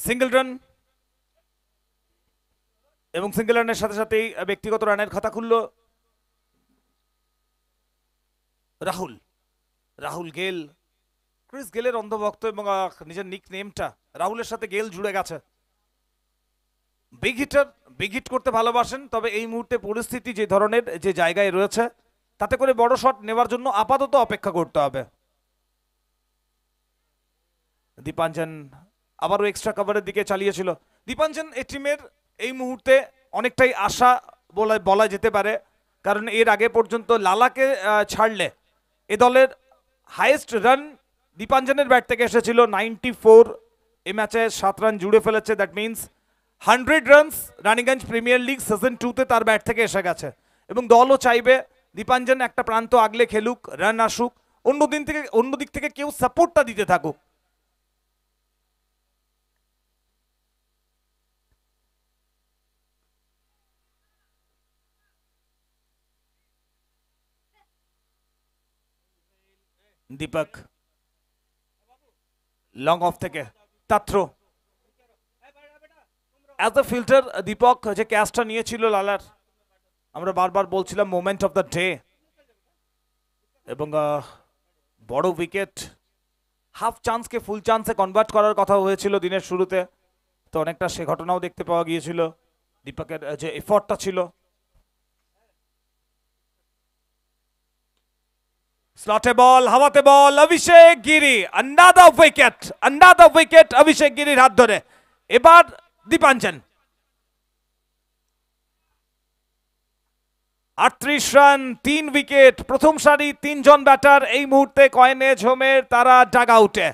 সিঙ্গেল রান এবং সিঙ্গেল রানের সাথে সাথেই ব্যক্তিগত রানের খাতা খুলল রাহুল রাহুল গেল ক্রিস গেলের অন্ধভক্ত এবং নিজের নিক নেমটা রাহুলের সাথে গেল জুড়ে গেছে বিগ হিটার বিগ হিট করতে ভালোবাসেন তবে এই মুহূর্তে পরিস্থিতি যে ধরনের যে জায়গায় রয়েছে তাতে করে বড় শট নেওয়ার জন্য আপাতত অপেক্ষা করতে হবে দীপাঞ্জন আবারও এক্সট্রা কাভারের দিকে চালিয়েছিল দীপাঞ্জন এই টিমের এই মুহূর্তে অনেকটাই আশা বলা বলা যেতে পারে কারণ এর আগে পর্যন্ত লালাকে ছাড়লে এ দলের হাইয়েস্ট রান দীপাঞ্জনের ব্যাট থেকে এসেছিল নাইনটি ফোর এ ম্যাচে সাত রান জুড়ে ফেলেছে that means hundred runs Raniganj premier league season টুতে তার ব্যাট থেকে এসে গেছে এবং দলও চাইবে দীপাঞ্জন একটা প্রান্ত আগলে খেলুক রান আসুক অন্য দিন থেকে অন্য দিক থেকে কেউ সাপোর্টটা দিতে থাকুক দীপক লং অফ থেকে তাত্র অ্যাজ ফিল্টার দীপক যে ক্যাচটা নিয়েছিল লালার আমরা বারবার বলছিলাম মোমেন্ট অফ দ্য ডে এবং বড় উইকেট হাফ চান্সকে ফুল চান্সে কনভার্ট করার কথা হয়েছিল দিনের শুরুতে তো অনেকটা সে ঘটনাও দেখতে পাওয়া গিয়েছিল দীপকের যে এফর্টটা ছিল স্লটে বল হাওয়াতে বল অভিষেক গিরি আন্ডাদা উইকেট আন্ডাদা উইকেট অভিষেক গিরির হাত ধরে এবার দীপাঞ্জন আটত্রিশ রান তিন উইকেট প্রথম সারি তিনজন ব্যাটার এই মুহূর্তে কয়েনে ঝোমের তারা ডাগ আউটে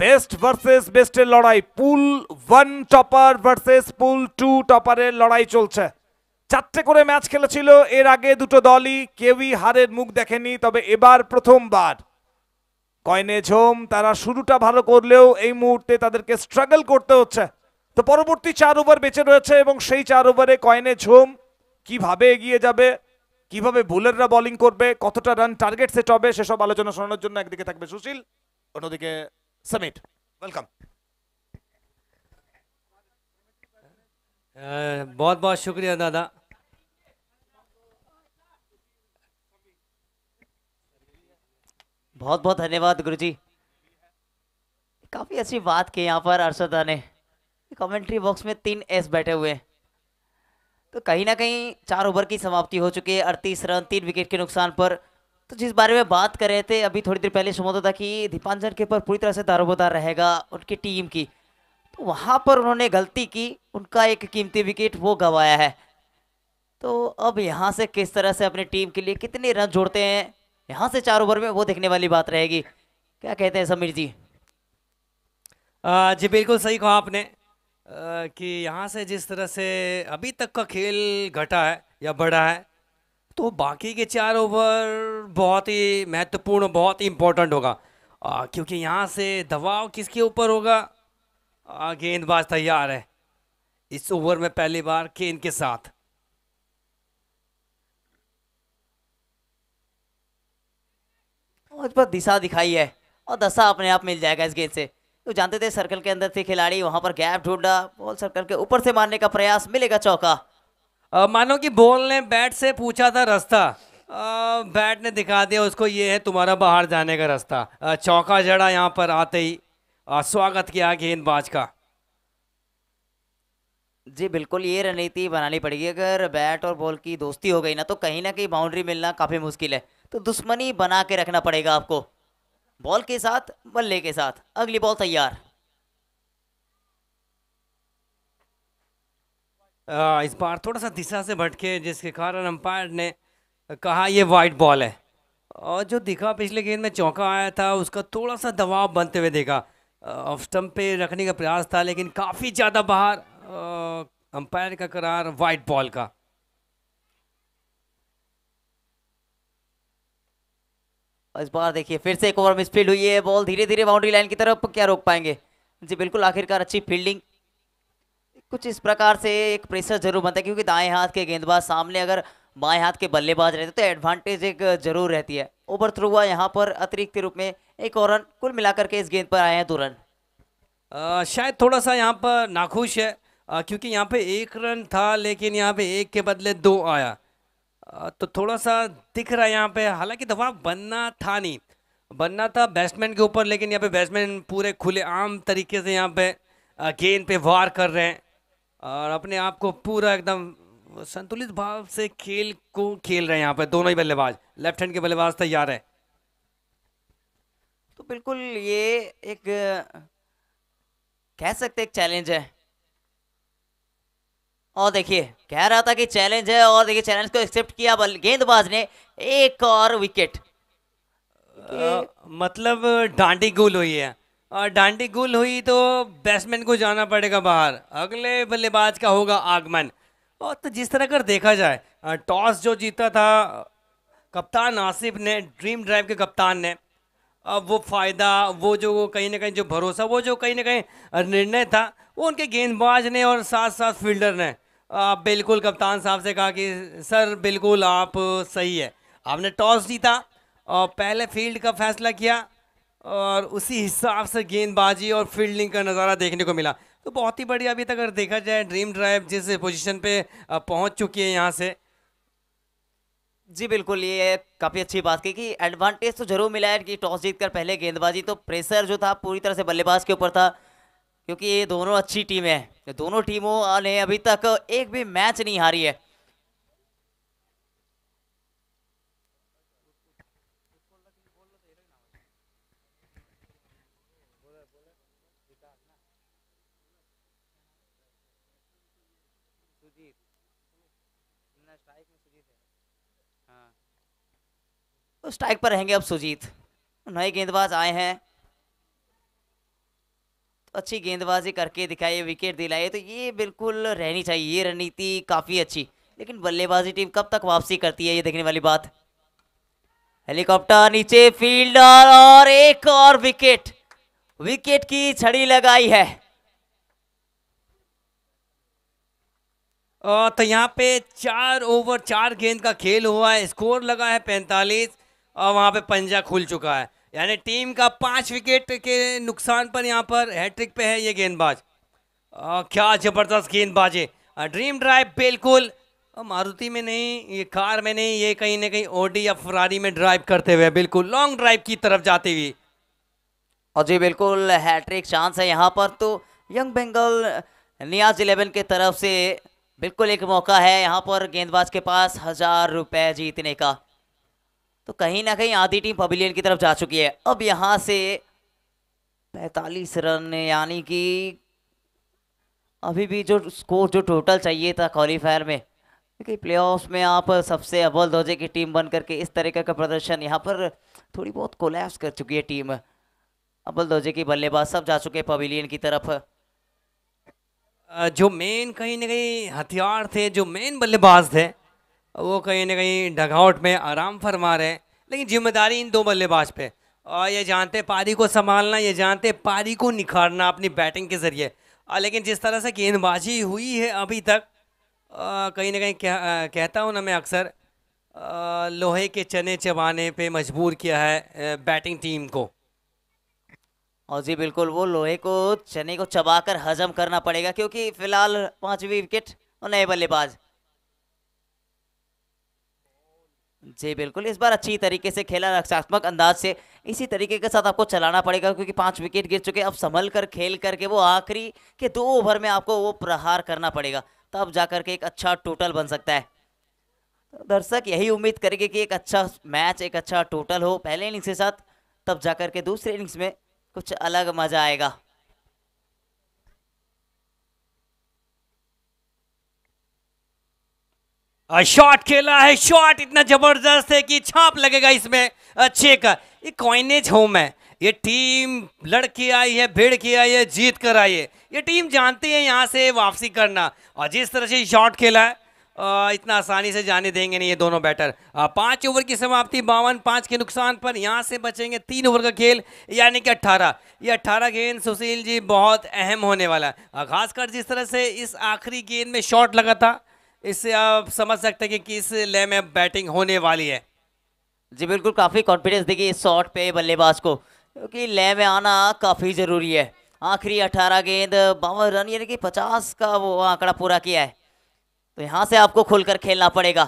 বেস্ট ভার্সেস বেস্টের লড়াই pool one topper versus pool two টপারের লড়াই চলছে চারটে করে ম্যাচ খেলেছিল এর আগে দুটো দলই কেউই হারের মুখ দেখেনি তবে এবার প্রথমবার কয়নে ঝোম তারা শুরুটা ভালো করলেও এই মুহূর্তে তাদেরকে স্ট্রাগল করতে হচ্ছে তো পরবর্তী চার ওভার বেঁচে রয়েছে এবং সেই চার ওভারে কয়নে ঝোম কিভাবে এগিয়ে যাবে কিভাবে বোলাররা বোলিং করবে কতটা রান টার্গেট সেট হবে সেসব আলোচনা শোনানোর জন্য একদিকে থাকবে সুশীল অন্যদিকে সামিট ওয়েলকাম Uh, बहुत बहुत शुक्रिया दादा बहुत बहुत धन्यवाद गुरु जी काफ़ी अच्छी बात की यहाँ पर अर्षदा ने कमेंट्री बॉक्स में तीन एस बैठे हुए तो कहीं ना कहीं चार ओवर की समाप्ति हो चुकी है अड़तीस रन तीन विकेट के नुकसान पर तो जिस बारे में बात कर रहे थे अभी थोड़ी देर पहले सुमोदा था कि दीपांजन के ऊपर पूरी तरह से दारोबदार रहेगा उनकी टीम की तो वहाँ पर उन्होंने गलती की उनका एक कीमती विकेट वो गंवाया है तो अब यहाँ से किस तरह से अपनी टीम के लिए कितने रन जोड़ते हैं यहाँ से चार ओवर में वो देखने वाली बात रहेगी क्या कहते हैं समीर जी आ, जी बिल्कुल सही कहा आपने आ, कि यहाँ से जिस तरह से अभी तक का खेल घटा है या बढ़ा है तो बाकी के चार ओवर बहुत ही महत्वपूर्ण बहुत ही इम्पोर्टेंट होगा आ, क्योंकि यहाँ से दबाव किसके ऊपर होगा गेंदबाज तैयार है इस ओवर में पहली बार केन के साथ पर दिशा दिखाई है और दशा अपने आप मिल जाएगा इस गेंद से तो जानते थे सर्कल के अंदर थे खिलाड़ी वहां पर गैप ढूंढा बॉल सर्कल के ऊपर से मारने का प्रयास मिलेगा चौका मानो कि बॉल ने बैट से पूछा था रास्ता बैट ने दिखा दिया उसको ये है तुम्हारा बाहर जाने का रास्ता चौका जड़ा यहाँ पर आते ही स्वागत किया गेंदबाज का जी बिल्कुल ये रणनीति बनानी पड़ेगी अगर बैट और बॉल की दोस्ती हो गई ना तो कहीं ना कहीं बाउंड्री मिलना काफ़ी मुश्किल है तो दुश्मनी बना के रखना पड़ेगा आपको बॉल के साथ बल्ले के साथ अगली बॉल तैयार इस बार थोड़ा सा दिशा से भटके जिसके कारण अंपायर ने कहा यह वाइट बॉल है और जो दिखा पिछले गेंद में चौका आया था उसका थोड़ा सा दबाव बनते हुए देखा ऑफ स्टम्प पे रखने का प्रयास था लेकिन काफ़ी ज़्यादा बाहर अंपायर का करार वाइट बॉल का इस बार देखिए फिर से एक ओवर मिसफील्ड हुई है बॉल धीरे धीरे बाउंड्री लाइन की तरफ क्या रोक पाएंगे जी बिल्कुल आखिरकार अच्छी फील्डिंग कुछ इस प्रकार से एक प्रेशर जरूर बनता है क्योंकि दाएं हाथ के गेंदबाज सामने अगर बाएं हाथ के बल्लेबाज रहते तो एडवांटेज एक जरूर रहती है ओवर थ्रू हुआ यहाँ पर अतिरिक्त के रूप में एक और रन कुल मिलाकर के इस गेंद पर आए हैं दो रन शायद थोड़ा सा यहाँ पर नाखुश है आ, क्योंकि यहाँ पे एक रन था लेकिन यहाँ पे एक के बदले दो आया आ, तो थोड़ा सा दिख रहा है यहाँ पे हालांकि दबाव बनना था नहीं बनना था बैट्समैन के ऊपर लेकिन यहाँ पे बैट्समैन पूरे खुले आम तरीके से यहाँ पे गेंद पे वार कर रहे हैं और अपने आप को पूरा एकदम संतुलित भाव से खेल को खेल रहे हैं यहाँ पर दोनों ही बल्लेबाज लेफ्ट हैंड के बल्लेबाज तैयार है तो बिल्कुल ये एक कह सकते एक चैलेंज है और देखिए कह रहा था कि चैलेंज है और देखिए चैलेंज को एक्सेप्ट किया बल गेंदबाज ने एक और विकेट आ, मतलब डांडी गुल हुई है और डांडी गुल हुई तो बैट्समैन को जाना पड़ेगा बाहर अगले बल्लेबाज का होगा आगमन और तो जिस तरह अगर देखा जाए टॉस जो जीता था कप्तान आसिफ ने ड्रीम ड्राइव के कप्तान ने अब वो फ़ायदा वो जो कहीं ना कहीं जो भरोसा वो जो कहीं ना कहीं निर्णय था वो उनके गेंदबाज ने और साथ साथ फील्डर ने आप बिल्कुल कप्तान साहब से कहा कि सर बिल्कुल आप सही है आपने टॉस जीता और पहले फील्ड का फैसला किया और उसी हिसाब से गेंदबाजी और फील्डिंग का नज़ारा देखने को मिला तो बहुत ही बढ़िया अभी तक अगर देखा जाए ड्रीम ड्राइव जिस पोजीशन पे पहुंच चुकी है यहाँ से जी बिल्कुल ये काफ़ी अच्छी बात की कि एडवांटेज तो जरूर मिला है कि टॉस जीतकर पहले गेंदबाजी तो प्रेशर जो था पूरी तरह से बल्लेबाज के ऊपर था क्योंकि ये दोनों अच्छी टीमें हैं दोनों टीमों ने अभी तक एक भी मैच नहीं हारी है तो स्ट्राइक पर रहेंगे अब सुजीत नए गेंदबाज आए हैं तो अच्छी गेंदबाजी करके दिखाई विकेट दिलाई तो ये बिल्कुल रहनी चाहिए ये रणनीति काफ़ी अच्छी लेकिन बल्लेबाजी टीम कब तक वापसी करती है ये देखने वाली बात हेलीकॉप्टर नीचे फील्डर और एक और विकेट विकेट की छड़ी लगाई है तो यहाँ पे चार ओवर चार गेंद का खेल हुआ है स्कोर लगा है पैंतालीस और वहाँ पे पंजा खुल चुका है यानी टीम का पाँच विकेट के नुकसान पर यहाँ पर हैट्रिक पे है ये गेंदबाज क्या ज़बरदस्त गेंदबाजे ड्रीम ड्राइव बिल्कुल मारुति में नहीं ये कार में नहीं ये कहीं ना कहीं ओडी या फरारी में ड्राइव करते हुए बिल्कुल लॉन्ग ड्राइव की तरफ जाती हुई और जी बिल्कुल हैट्रिक चांस है यहाँ पर तो यंग बेंगल नियाज इलेवन के तरफ से बिल्कुल एक मौका है यहाँ पर गेंदबाज के पास हजार रुपए जीतने का तो कहीं ना कहीं आधी टीम पवेलियन की तरफ जा चुकी है अब यहाँ से पैंतालीस रन यानी कि अभी भी जो स्कोर जो टोटल चाहिए था क्वालिफायर में क्योंकि प्लेऑफ्स में आप सबसे अव्वल दर्जे की टीम बन करके इस तरीके का प्रदर्शन यहाँ पर थोड़ी बहुत कोलैप्स कर चुकी है टीम अव्वल दर्जे की बल्लेबाज सब जा चुके हैं पवेलियन की तरफ जो मेन कहीं ना कहीं हथियार थे जो मेन बल्लेबाज थे वो कहीं ना कहीं डगआउट में आराम फरमा रहे हैं लेकिन जिम्मेदारी इन दो बल्लेबाज पे और ये जानते पारी को संभालना ये जानते पारी को निखारना अपनी बैटिंग के ज़रिए लेकिन जिस तरह से गेंदबाजी हुई है अभी तक कहीं ना कहीं कह, कहता हूँ ना मैं अक्सर लोहे के चने चबाने पे मजबूर किया है बैटिंग टीम को और जी बिल्कुल वो लोहे को चने को चबाकर हजम करना पड़ेगा क्योंकि फिलहाल पांचवी विकेट और नए बल्लेबाज जी बिल्कुल इस बार अच्छी तरीके से खेला रक्षात्मक अंदाज से इसी तरीके के साथ आपको चलाना पड़ेगा क्योंकि पांच विकेट गिर चुके अब संभल कर खेल करके वो आखिरी के दो ओवर में आपको वो प्रहार करना पड़ेगा तब जा करके एक अच्छा टोटल बन सकता है तो दर्शक यही उम्मीद करेंगे कि एक अच्छा मैच एक अच्छा टोटल हो पहले इनिंग्स के साथ तब जा के दूसरे इनिंग्स में कुछ अलग मज़ा आएगा शॉट खेला है शॉट इतना जबरदस्त है कि छाप लगेगा इसमें अच्छे का ये कॉइनेज होम है ये टीम लड़ के आई है भेड़ के आई है जीत कर आई है ये टीम जानती है यहाँ से वापसी करना और जिस तरह से शॉट खेला है आ, इतना आसानी से जाने देंगे नहीं ये दोनों बैटर पाँच ओवर की समाप्ति बावन पाँच के नुकसान पर यहाँ से बचेंगे तीन ओवर का खेल यानी कि अट्ठारह ये अट्ठारह गेंद सुशील जी बहुत अहम होने वाला है खासकर जिस तरह से इस आखिरी गेंद में शॉट लगा था इससे आप समझ सकते हैं कि किस ले में बैटिंग होने वाली है जी बिल्कुल काफ़ी कॉन्फिडेंस देगी इस शॉट पे बल्लेबाज को क्योंकि ले में आना काफ़ी ज़रूरी है आखिरी अठारह गेंद बावन रन यानी कि पचास का वो आंकड़ा पूरा किया है तो यहाँ से आपको खुलकर खेलना पड़ेगा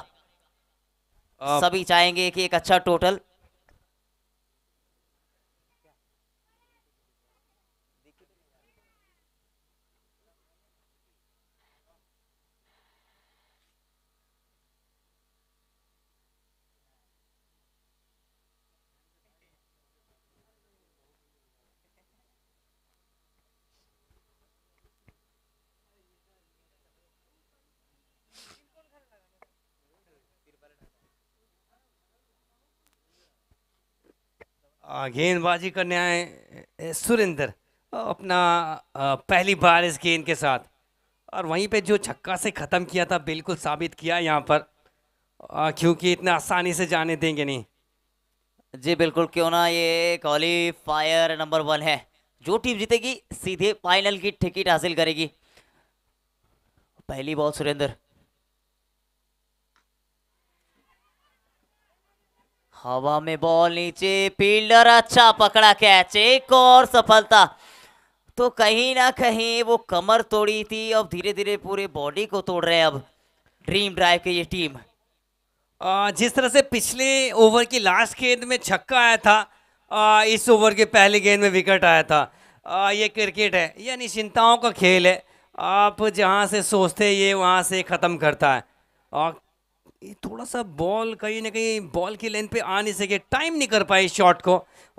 आप... सभी चाहेंगे कि एक अच्छा टोटल गेंदबाजी करने आए सुरेंद्र अपना पहली बार इस गेंद के साथ और वहीं पे जो छक्का से ख़त्म किया था बिल्कुल साबित किया यहाँ पर क्योंकि इतना आसानी से जाने देंगे नहीं जी बिल्कुल क्यों ना ये क्वालिफायर नंबर वन है जो टीम जीतेगी सीधे फाइनल की टिकट हासिल करेगी पहली बॉल सुरेंद्र हवा में बॉल नीचे फील्डर अच्छा पकड़ा कैच एक और सफलता तो कहीं ना कहीं वो कमर तोड़ी थी अब धीरे धीरे पूरे बॉडी को तोड़ रहे हैं अब ड्रीम ड्राइव की ये टीम आ, जिस तरह से पिछले ओवर की लास्ट गेंद में छक्का आया था आ, इस ओवर के पहले गेंद में विकेट आया था आ, ये क्रिकेट है यानी चिंताओं का खेल है आप जहाँ से सोचते ये वहाँ से ख़त्म करता है और ये थोड़ा सा बॉल कहीं ना कहीं बॉल की लेंथ पे आ नहीं सके टाइम नहीं कर पाए शॉट को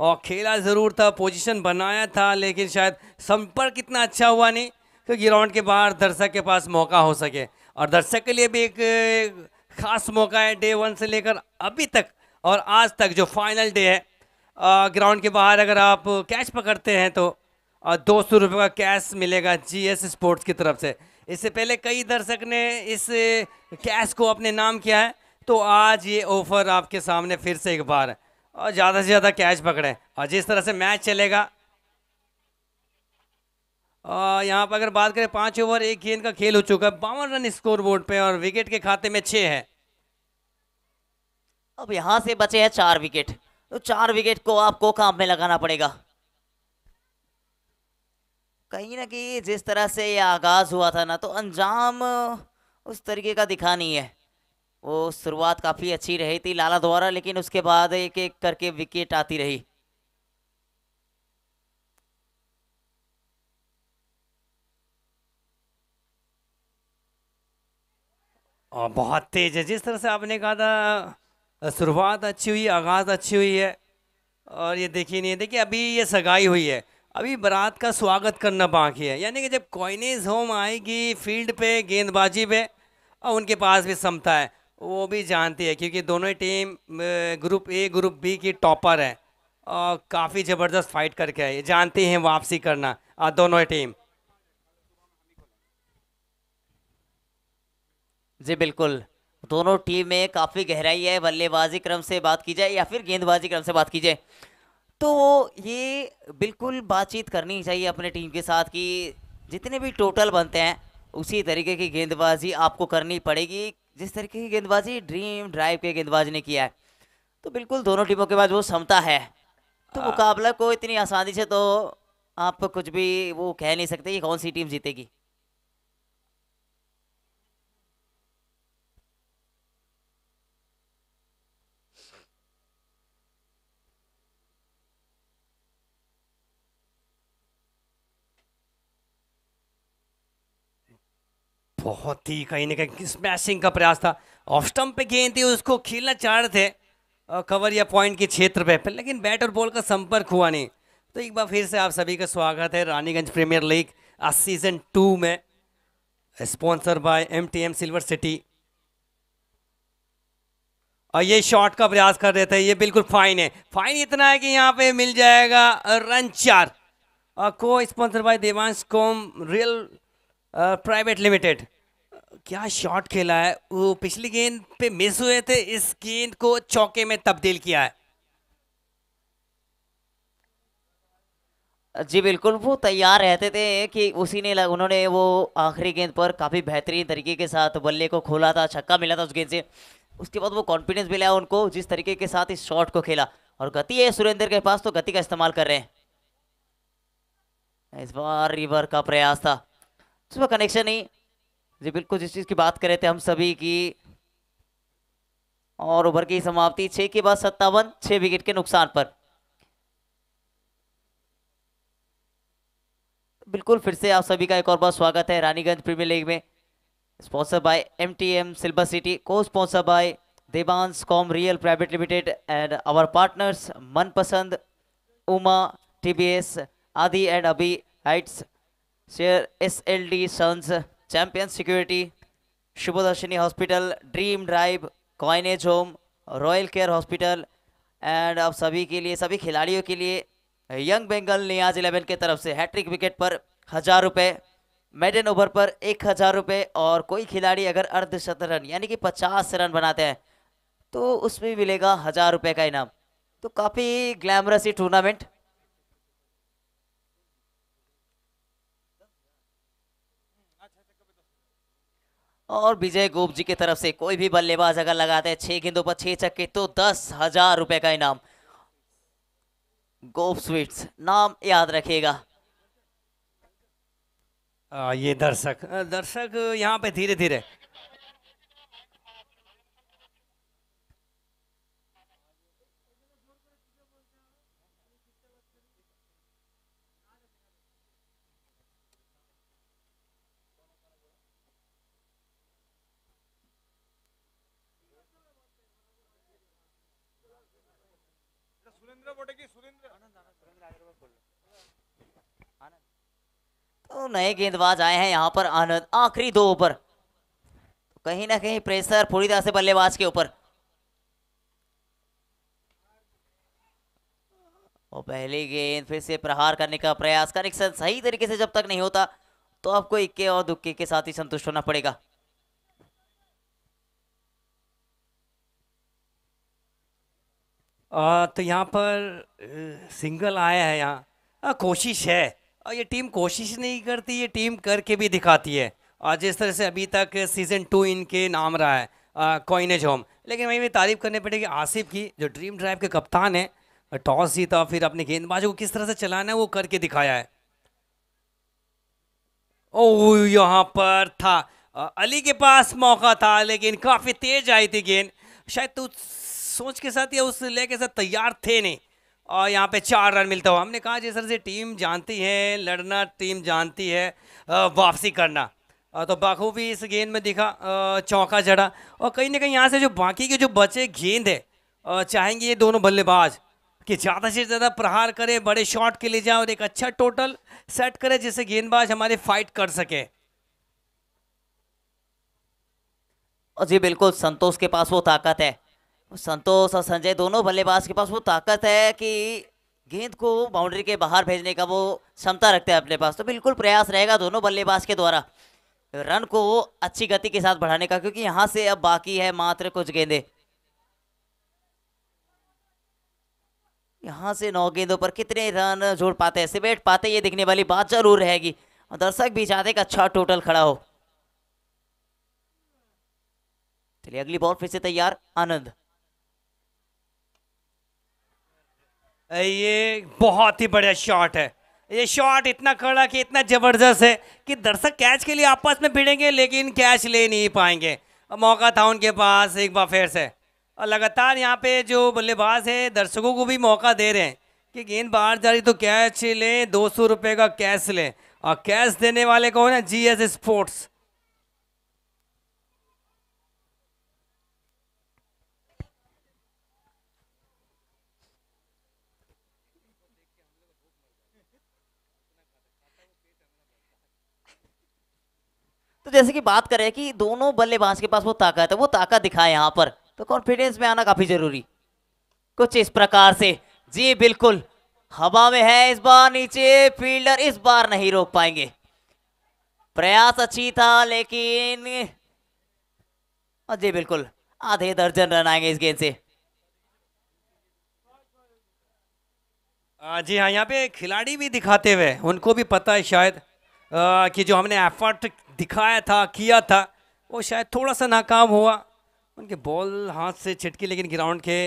और खेला ज़रूर था पोजीशन बनाया था लेकिन शायद संपर्क इतना अच्छा हुआ नहीं क्योंकि ग्राउंड के बाहर दर्शक के पास मौका हो सके और दर्शक के लिए भी एक खास मौका है डे वन से लेकर अभी तक और आज तक जो फाइनल डे है ग्राउंड के बाहर अगर आप कैच पकड़ते हैं तो दो सौ रुपये का कैश मिलेगा जी स्पोर्ट्स की तरफ से इससे पहले कई दर्शक ने इस कैश को अपने नाम किया है तो आज ये ऑफर आपके सामने फिर से एक बार और ज़्यादा से ज़्यादा कैच पकड़े और जिस तरह से मैच चलेगा और यहाँ पर अगर बात करें पाँच ओवर एक गेंद का खेल हो चुका है बावन रन स्कोर बोर्ड पे और विकेट के खाते में छः है अब यहाँ से बचे हैं चार विकेट तो चार विकेट को आपको काम में लगाना पड़ेगा कहीं ना कहीं जिस तरह से ये आगाज़ हुआ था ना तो अंजाम उस तरीके का दिखा नहीं है वो शुरुआत काफ़ी अच्छी रही थी लाला द्वारा लेकिन उसके बाद एक एक करके विकेट आती रही और हाँ, बहुत तेज है जिस तरह से आपने कहा था शुरुआत अच्छी हुई आगाज़ अच्छी हुई है और ये देखिए नहीं है देखिए अभी ये सगाई हुई है अभी बारात का स्वागत करना बाकी है यानी कि जब कॉइनेज होम आएगी फील्ड पे गेंदबाजी पे और उनके पास भी क्षमता है वो भी जानती है क्योंकि दोनों team group A group B की टॉपर है और काफ़ी ज़बरदस्त फाइट करके आई जानती हैं वापसी करना और दोनों टीम जी बिल्कुल दोनों टीम में काफ़ी गहराई है बल्लेबाजी क्रम से बात की जाए या फिर गेंदबाजी क्रम से बात की जाए तो ये बिल्कुल बातचीत करनी चाहिए अपने टीम के साथ कि जितने भी टोटल बनते हैं उसी तरीके की गेंदबाजी आपको करनी पड़ेगी जिस तरीके की गेंदबाजी ड्रीम ड्राइव के गेंदबाज ने किया है तो बिल्कुल दोनों टीमों के पास वो क्षमता है तो हाँ। मुकाबला को इतनी आसानी से तो आप कुछ भी वो कह नहीं सकते कि कौन सी टीम जीतेगी बहुत ही कहीं ना कहीं स्मैशिंग का प्रयास था ऑफ स्टम्प पे गेंद थी उसको खेलना चाह रहे थे कवर या पॉइंट के क्षेत्र पे लेकिन बैट और बॉल का संपर्क हुआ नहीं तो एक बार फिर से आप सभी का स्वागत है रानीगंज प्रीमियर लीग आज सीजन टू में sponsor by M silver city और ये शॉट का प्रयास कर रहे थे ये बिल्कुल फाइन है फाइन इतना है कि यहाँ पे मिल जाएगा रन चार और को sponsor by Devansh com real private limited क्या शॉट खेला है वो पिछली गेंद पे मिस हुए थे इस गेंद को चौके में तब्दील किया है जी बिल्कुल वो तैयार रहते थे कि उसी ने उन्होंने वो आखिरी गेंद पर काफ़ी बेहतरीन तरीके के साथ बल्ले को खोला था छक्का मिला था उस गेंद से उसके बाद वो कॉन्फिडेंस मिला उनको जिस तरीके के साथ इस शॉट को खेला और गति है सुरेंद्र के पास तो गति का इस्तेमाल कर रहे हैं इस बार रिवर का प्रयास था उसमें कनेक्शन नहीं जी बिल्कुल जिस चीज़ की बात कर रहे थे हम सभी की और ओवर की समाप्ति छः के बाद सत्तावन छः विकेट के नुकसान पर बिल्कुल फिर से आप सभी का एक और बार स्वागत है रानीगंज प्रीमियर लीग में sponsor by MTM silver city को sponsor by Devansh com real private limited and our partners Manpasand Uma TBS आदि एंड अभी हाइट्स शेयर SLD sons champion security Shubhadarshini hospital dream drive coinage home royal care hospital and अब सभी के लिए सभी खिलाड़ियों के लिए यंग बेंगल ने आज इलेवन के तरफ से हैट्रिक विकेट पर हज़ार रुपये मेडन ओवर पर एक हज़ार रुपये और कोई खिलाड़ी अगर अर्धशत रन यानी कि पचास रन बनाते हैं तो उसमें मिलेगा हज़ार रुपये का इनाम तो काफ़ी ग्लैमरस ही टूर्नामेंट और विजय गोप जी की तरफ से कोई भी बल्लेबाज अगर लगाते हैं छह गेंदों पर छह छक्के तो दस हजार रुपए का इनाम गोप स्वीट्स नाम याद रखिएगा ये दर्शक दर्शक यहाँ पे धीरे धीरे तो नए गेंदबाज आए हैं यहाँ पर आनंद आखिरी दो ओवर तो कहीं ना कहीं प्रेशर पूरी तरह से बल्लेबाज के ऊपर और पहली गेंद फिर से प्रहार करने का प्रयास कनेक्शन सही तरीके से जब तक नहीं होता तो आपको इक्के और दुक्के के साथ ही संतुष्ट होना पड़ेगा आ, तो यहाँ पर सिंगल आया है यहाँ कोशिश है आ, ये टीम कोशिश नहीं करती ये टीम करके भी दिखाती है और जिस तरह से अभी तक सीज़न टू इनके नाम रहा है कॉइनेज होम लेकिन वहीं भी तारीफ करनी पड़ेगी आसिफ की जो ड्रीम ड्राइव के कप्तान है टॉस जीता फिर अपने गेंदबाजों को किस तरह से चलाना है वो करके दिखाया है ओ यहाँ पर था अली के पास मौका था लेकिन काफ़ी तेज आई थी गेंद शायद तो सोच के साथ या उस लय के साथ तैयार थे नहीं और यहाँ पे चार रन मिलता हुआ हमने कहा जी सर जी टीम जानती है लड़ना टीम जानती है वापसी करना तो बाखूबी इस गेंद में दिखा चौका जड़ा और कहीं ना कहीं यहाँ से जो बाकी के जो बचे गेंद है चाहेंगे ये दोनों बल्लेबाज कि ज़्यादा से ज़्यादा प्रहार करे बड़े शॉट के लिए जाए और एक अच्छा टोटल सेट करे जिससे गेंदबाज हमारे फाइट कर सके जी बिल्कुल संतोष के पास वो ताकत है संतोष और संजय दोनों बल्लेबाज के पास वो ताकत है कि गेंद को बाउंड्री के बाहर भेजने का वो क्षमता रखते हैं अपने पास तो बिल्कुल प्रयास रहेगा दोनों बल्लेबाज के द्वारा रन को अच्छी गति के साथ बढ़ाने का क्योंकि यहाँ से अब बाकी है मात्र कुछ गेंदे यहाँ से नौ गेंदों पर कितने रन जोड़ पाते हैं सिमेट पाते ये दिखने वाली बात जरूर रहेगी और दर्शक भी चाहते कि अच्छा टोटल खड़ा हो चलिए अगली बॉल फिर से तैयार आनंद ये बहुत ही बढ़िया शॉट है ये शॉट इतना कड़ा कि इतना ज़बरदस्त है कि दर्शक कैच के लिए आपस में भिड़ेंगे लेकिन कैच ले नहीं पाएंगे मौका था उनके पास एक बार फिर से और लगातार यहाँ पे जो बल्लेबाज है दर्शकों को भी मौका दे रहे हैं कि गेंद बाहर जा रही तो कैच लें दो सौ रुपये का कैश लें और कैश देने वाले कौन है जी एस स्पोर्ट्स तो जैसे कि बात करें कि दोनों बल्लेबाज के पास वो ताकत है वो ताकत दिखाए यहां पर तो कॉन्फिडेंस में आना काफी जरूरी कुछ इस प्रकार से जी बिल्कुल हवा में है इस बार नीचे फील्डर इस बार नहीं रोक पाएंगे प्रयास अच्छी था लेकिन जी बिल्कुल आधे दर्जन रन आएंगे इस गेंद से जी हाँ यहाँ पे खिलाड़ी भी दिखाते हुए उनको भी पता है शायद आ, कि जो हमने एफर्ट दिखाया था किया था वो शायद थोड़ा सा नाकाम हुआ उनके बॉल हाथ से छिटकी लेकिन ग्राउंड के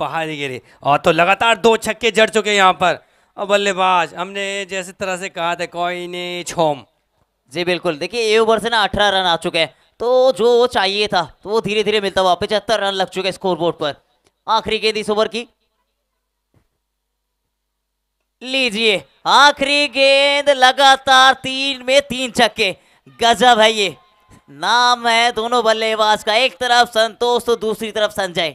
बाहर ही गिरी और तो लगातार दो छक्के जड़ चुके हैं यहाँ पर और बल्लेबाज हमने जैसे तरह से कहा था कोई ने छोम जी बिल्कुल देखिए ए ओवर से ना अठारह रन आ चुके हैं तो जो चाहिए था तो वो धीरे धीरे मिलता हुआ पचहत्तर रन लग चुके स्कोर बोर्ड पर आखिरी गेंद इस ओवर की लीजिए आखिरी गेंद लगातार तीन में तीन छक्के गजब है ये नाम है दोनों बल्लेबाज का एक तरफ संतोष तो दूसरी तरफ संजय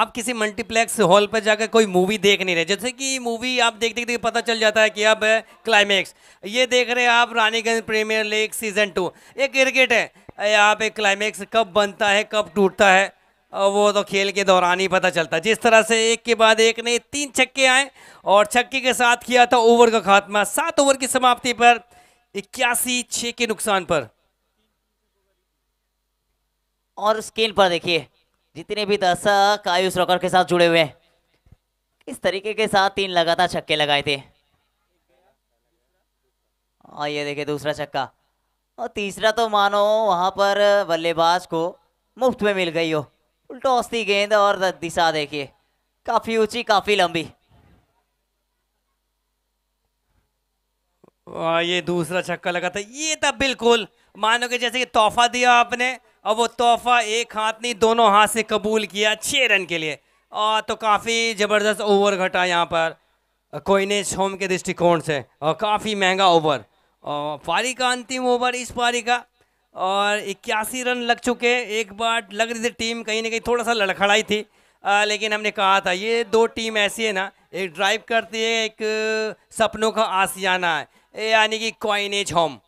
आप किसी मल्टीप्लेक्स हॉल पर जाकर कोई मूवी देख नहीं रहे जैसे कि मूवी आप देख देखते देख पता चल जाता है कि अब क्लाइमैक्स ये देख रहे हैं आप Raniganj premier league season two ये क्रिकेट है यहाँ पे क्लाइमैक्स कब बनता है कब टूटता है वो तो खेल के दौरान ही पता चलता है जिस तरह से एक के बाद एक ने तीन छक्के आए और छक्के के साथ किया था ओवर का खात्मा सात ओवर की समाप्ति पर इक्यासी छ के नुकसान पर और स्क्रीन पर देखिए जितने भी दर्शक आयुष रॉकर के साथ जुड़े हुए हैं इस तरीके के साथ तीन लगातार छक्के लगाए थे और ये देखिए दूसरा छक्का और तीसरा तो मानो वहां पर बल्लेबाज को मुफ्त में मिल गई हो उल्टा औस्ती गेंद और दिशा देखिए काफ़ी ऊंची काफ़ी लंबी वाह ये दूसरा छक्का लगा था ये था बिल्कुल मानो कि जैसे कि तोहफा दिया आपने और वो तोहफा एक हाथ नहीं दोनों हाथ से कबूल किया छः रन के लिए और तो काफ़ी ज़बरदस्त ओवर घटा यहाँ पर कोइनेज होम के दृष्टिकोण से और काफ़ी महंगा ओवर और पारी का अंतिम ओवर इस पारी का और इक्यासी रन लग चुके एक बार लग रही थी टीम कहीं ना कहीं थोड़ा सा लड़खड़ाई थी आ, लेकिन हमने कहा था ये दो टीम ऐसी है ना एक ड्राइव करती है एक सपनों का आसियाना है यानी कि कॉइनेज होम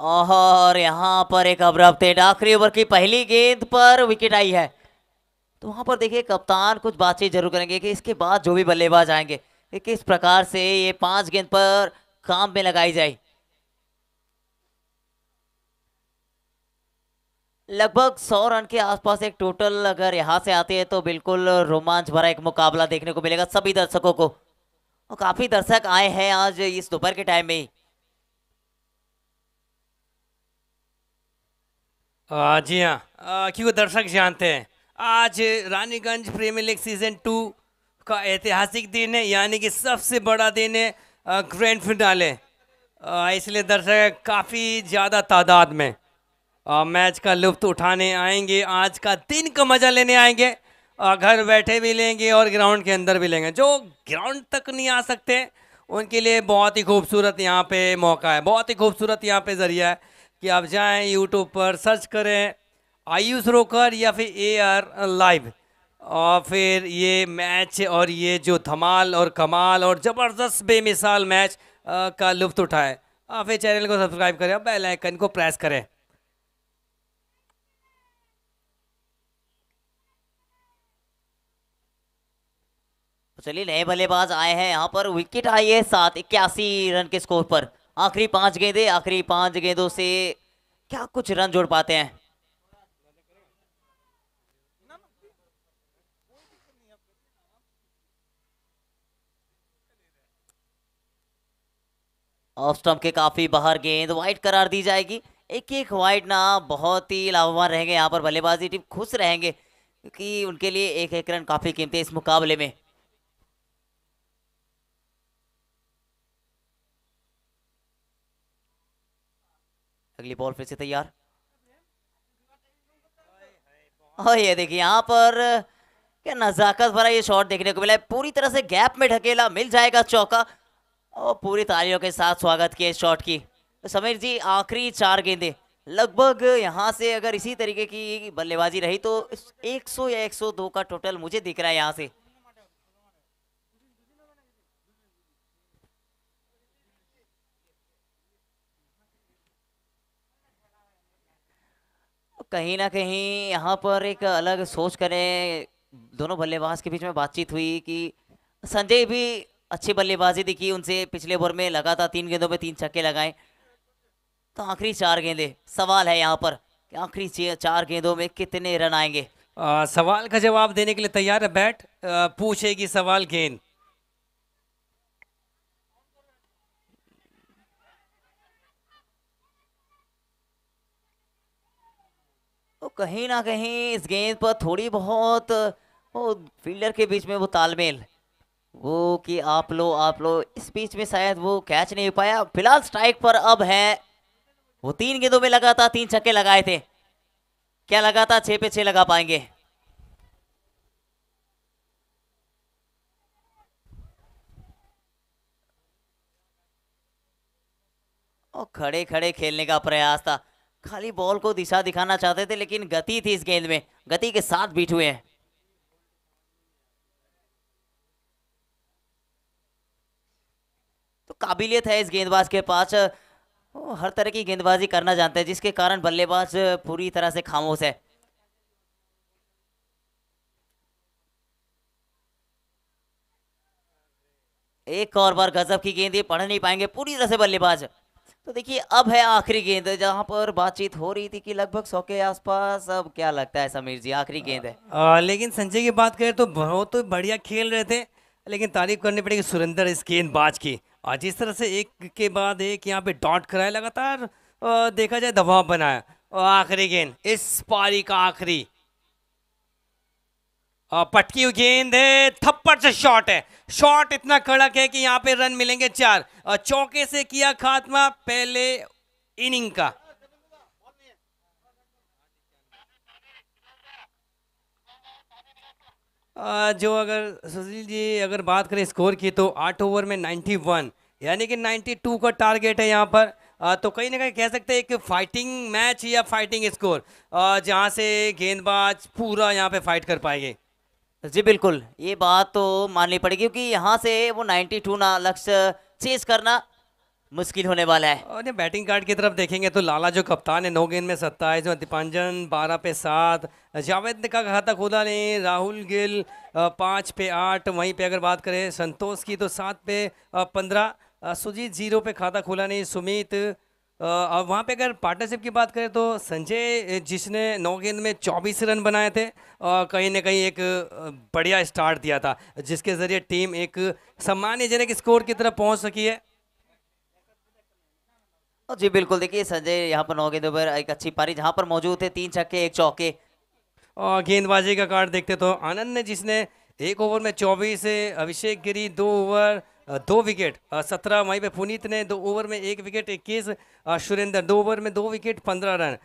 और यहाँ पर एक अब्रप्ते आखिरी ओवर की पहली गेंद पर विकेट आई है तो वहां पर देखिए कप्तान कुछ बातचीत जरूर करेंगे कि इसके बाद जो भी बल्लेबाज आएंगे कि किस प्रकार से ये पांच गेंद पर काम में लगाई जाए लगभग सौ रन के आसपास एक टोटल अगर यहाँ से आते हैं तो बिल्कुल रोमांच भरा एक मुकाबला देखने को मिलेगा सभी दर्शकों को और काफी दर्शक आए हैं आज इस दोपहर के टाइम में ही जी हाँ क्योंकि दर्शक जानते हैं आज Raniganj premier league season two का ऐतिहासिक दिन है यानी कि सबसे बड़ा दिन है ग्रैंड फिनाले इसलिए दर्शक काफ़ी ज़्यादा तादाद में मैच का लुफ्त उठाने आएंगे आज का दिन का मज़ा लेने आएंगे घर बैठे भी लेंगे और ग्राउंड के अंदर भी लेंगे जो ग्राउंड तक नहीं आ सकते उनके लिए बहुत ही खूबसूरत यहाँ पे मौका है बहुत ही खूबसूरत यहाँ पे ज़रिया है कि आप जाएं यूट्यूब पर सर्च करें आयुष रोकर या फिर ए आर लाइव और फिर ये मैच और ये जो धमाल और कमाल और ज़बरदस्त बेमिसाल मैच का लुफ्त उठाएँ आप फिर चैनल को सब्सक्राइब करें और बेलाइकन को प्रेस करें तो चलिए नए बल्लेबाज आए हैं यहाँ पर विकेट आई है सात इक्यासी रन के स्कोर पर आखिरी पांच गेंदे आखिरी पांच गेंदों से क्या कुछ रन जोड़ पाते हैं ऑफ स्टम्प के काफी बाहर गेंद वाइट करार दी जाएगी एक एक वाइट ना बहुत ही लाभवान रहेंगे यहाँ पर बल्लेबाजी टीम खुश रहेंगे क्योंकि उनके लिए एक एक रन काफी कीमती है इस मुकाबले में अगली बॉल फिर से तैयार और ये देखिए यहाँ पर क्या नजाकत भरा ये शॉट देखने को मिला है पूरी तरह से गैप में ढकेला मिल जाएगा चौका और पूरी तालियों के साथ स्वागत किया इस शॉट की समीर जी आखिरी चार गेंदे लगभग यहाँ से अगर इसी तरीके की बल्लेबाजी रही तो 100 या 102 का टोटल मुझे दिख रहा है यहाँ से कहीं ना कहीं यहाँ पर एक अलग सोच करें दोनों बल्लेबाज के बीच में बातचीत हुई कि संजय भी अच्छी बल्लेबाजी दिखी उनसे पिछले ओवर में लगातार तीन गेंदों पे तीन छक्के लगाए तो आखिरी चार गेंदे सवाल है यहाँ पर कि आखिरी चार गेंदों में कितने रन आएंगे आ, सवाल का जवाब देने के लिए तैयार है बैट आ, पूछेगी सवाल गेंद कहीं ना कहीं इस गेंद पर थोड़ी बहुत वो फील्डर के बीच में वो तालमेल वो कि आप लो आप लो इस बीच में शायद वो कैच नहीं पाया फिलहाल स्ट्राइक पर अब है वो तीन गेंदों में लगा था तीन छक्के लगाए थे क्या लगा था छे पे छे लगा पाएंगे और खड़े खड़े खेलने का प्रयास था खाली बॉल को दिशा दिखाना चाहते थे लेकिन गति थी इस गेंद में गति के साथ बीट हुए हैं तो काबिलियत है इस गेंदबाज के पास हर तरह की गेंदबाजी करना जानते हैं जिसके कारण बल्लेबाज पूरी तरह से खामोश है एक और बार गजब की गेंद ये पढ़ नहीं पाएंगे पूरी तरह से बल्लेबाज तो देखिए अब है आखिरी गेंद जहां पर बातचीत हो रही थी कि लगभग सौ के आसपास अब क्या लगता है समीर जी आखिरी गेंद है आ, लेकिन संजय की बात करें तो बहुत तो बढ़िया खेल रहे थे लेकिन तारीफ करनी पड़ेगी सुरेंद्र इस गेंदबाज की और जिस तरह से एक के बाद एक यहाँ पे डॉट कराया लगातार देखा जाए दबाव बनाया और आखिरी गेंद इस पारी का आखिरी पटकी गेंद है थप्पड़ से शॉट है शॉट इतना कड़क है कि यहाँ पे रन मिलेंगे चार चौके से किया खात्मा पहले इनिंग का जो अगर सुशील जी अगर बात करें स्कोर की तो आठ ओवर में 91 यानी कि 92 का टारगेट है यहाँ पर तो कहीं ना कहीं कह सकते हैं कि फाइटिंग मैच या फाइटिंग स्कोर जहाँ से गेंदबाज पूरा यहाँ पे फाइट कर पाएंगे जी बिल्कुल ये बात तो माननी पड़ेगी क्योंकि यहाँ से वो 92 ना लक्ष्य चेस करना मुश्किल होने वाला है और बैटिंग कार्ड की तरफ देखेंगे तो लाला जो कप्तान है नौ गेंद में सत्ताईस दीपांजन बारह पे सात जावेद ने का खाता खुदा ने राहुल गिल पाँच पे आठ वहीं पे अगर बात करें संतोष की तो सात पे पंद्रह सुजीत जीरो पे खाता खोला नहीं सुमित अब वहाँ पे अगर पार्टनरशिप की बात करें तो संजय जिसने नौ गेंद में 24 रन बनाए थे और कहीं ना कहीं एक बढ़िया स्टार्ट दिया था जिसके ज़रिए टीम एक सम्मानजनक स्कोर की तरफ पहुँच सकी है जी बिल्कुल देखिए संजय यहाँ पर नौ गेंदों पर एक अच्छी पारी जहाँ पर मौजूद थे तीन छक्के एक चौके और गेंदबाजी का कार्ड देखते तो आनंद ने जिसने एक ओवर में चौबीस अभिषेक गिरी दो ओवर दो विकेट सत्रह मई पे पुनीत ने दो ओवर में एक विकेट इक्कीस सुरेंद्र दो ओवर में दो विकेट पंद्रह रन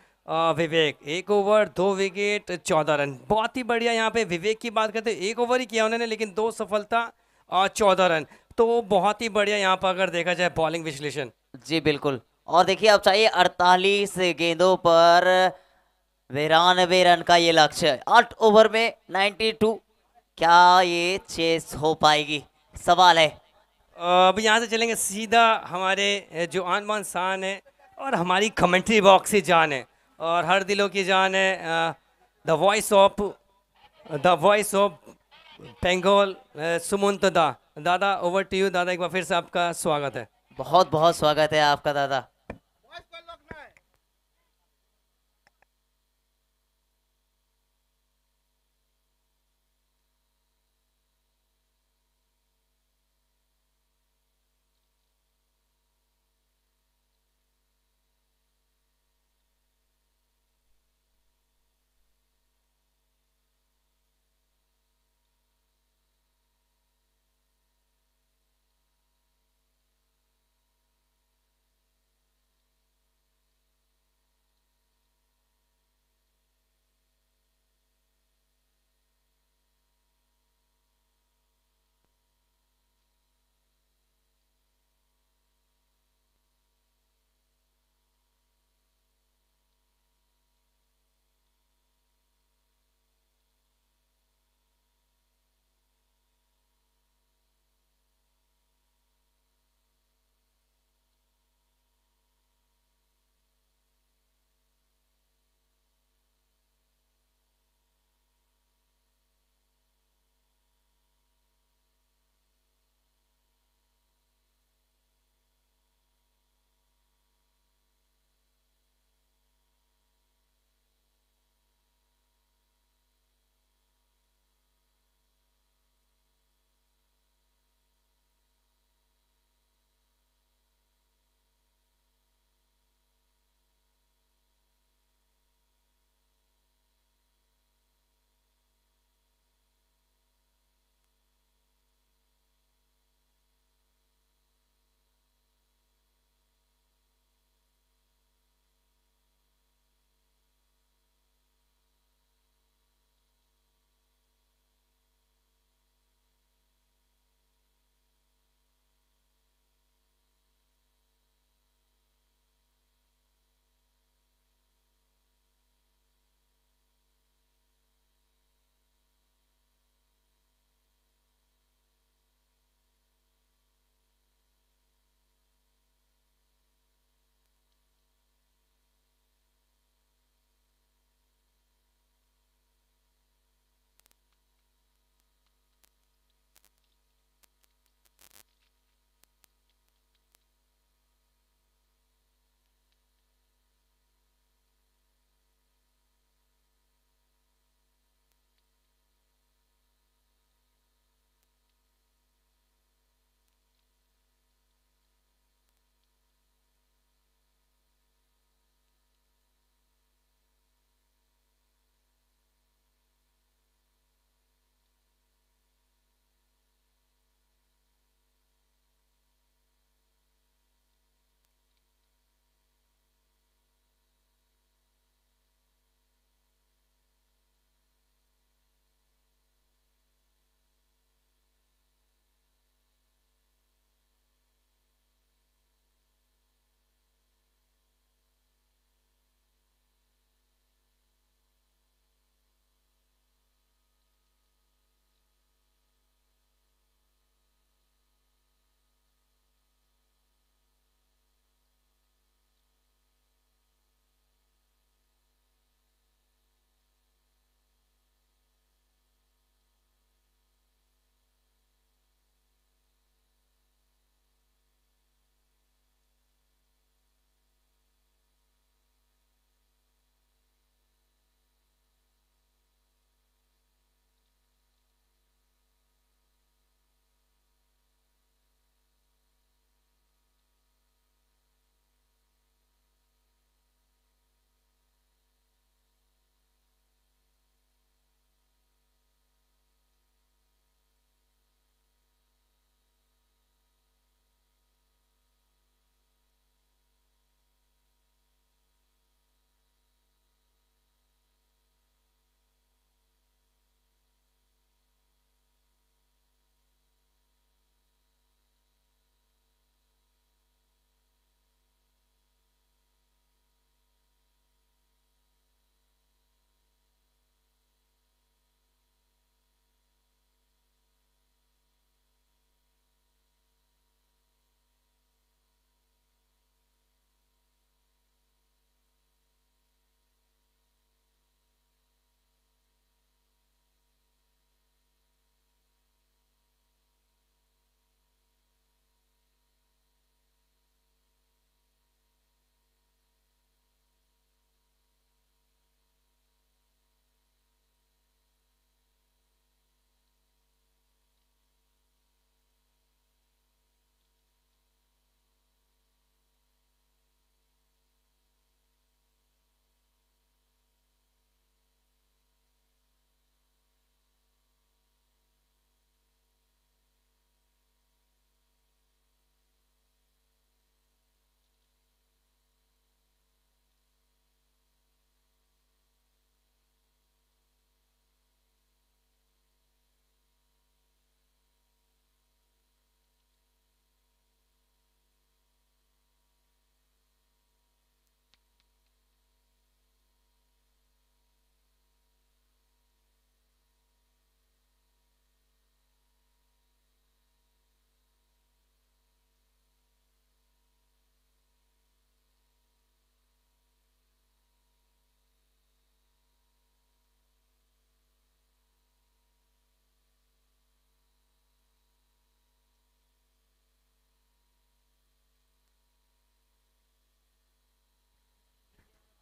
विवेक एक ओवर दो विकेट चौदह रन बहुत ही बढ़िया यहाँ पे विवेक की बात करते एक ओवर ही किया उन्होंने लेकिन दो सफलता और चौदह रन तो बहुत ही बढ़िया यहाँ पर अगर देखा जाए बॉलिंग विश्लेषण जी बिल्कुल और देखिए अब चाहिए अड़तालीस गेंदों पर बिरानवे रन का ये लक्ष्य है आठ ओवर में टू क्या ये चेस हो पाएगी सवाल है अब यहाँ से चलेंगे सीधा हमारे जो आन बान शान है और हमारी कमेंट्री बॉक्स की जान है और हर दिलों की जान है the voice of the voice of Bengal Sumant da दादा ओवर टू यू दादा एक बार फिर से आपका स्वागत है बहुत बहुत स्वागत है आपका दादा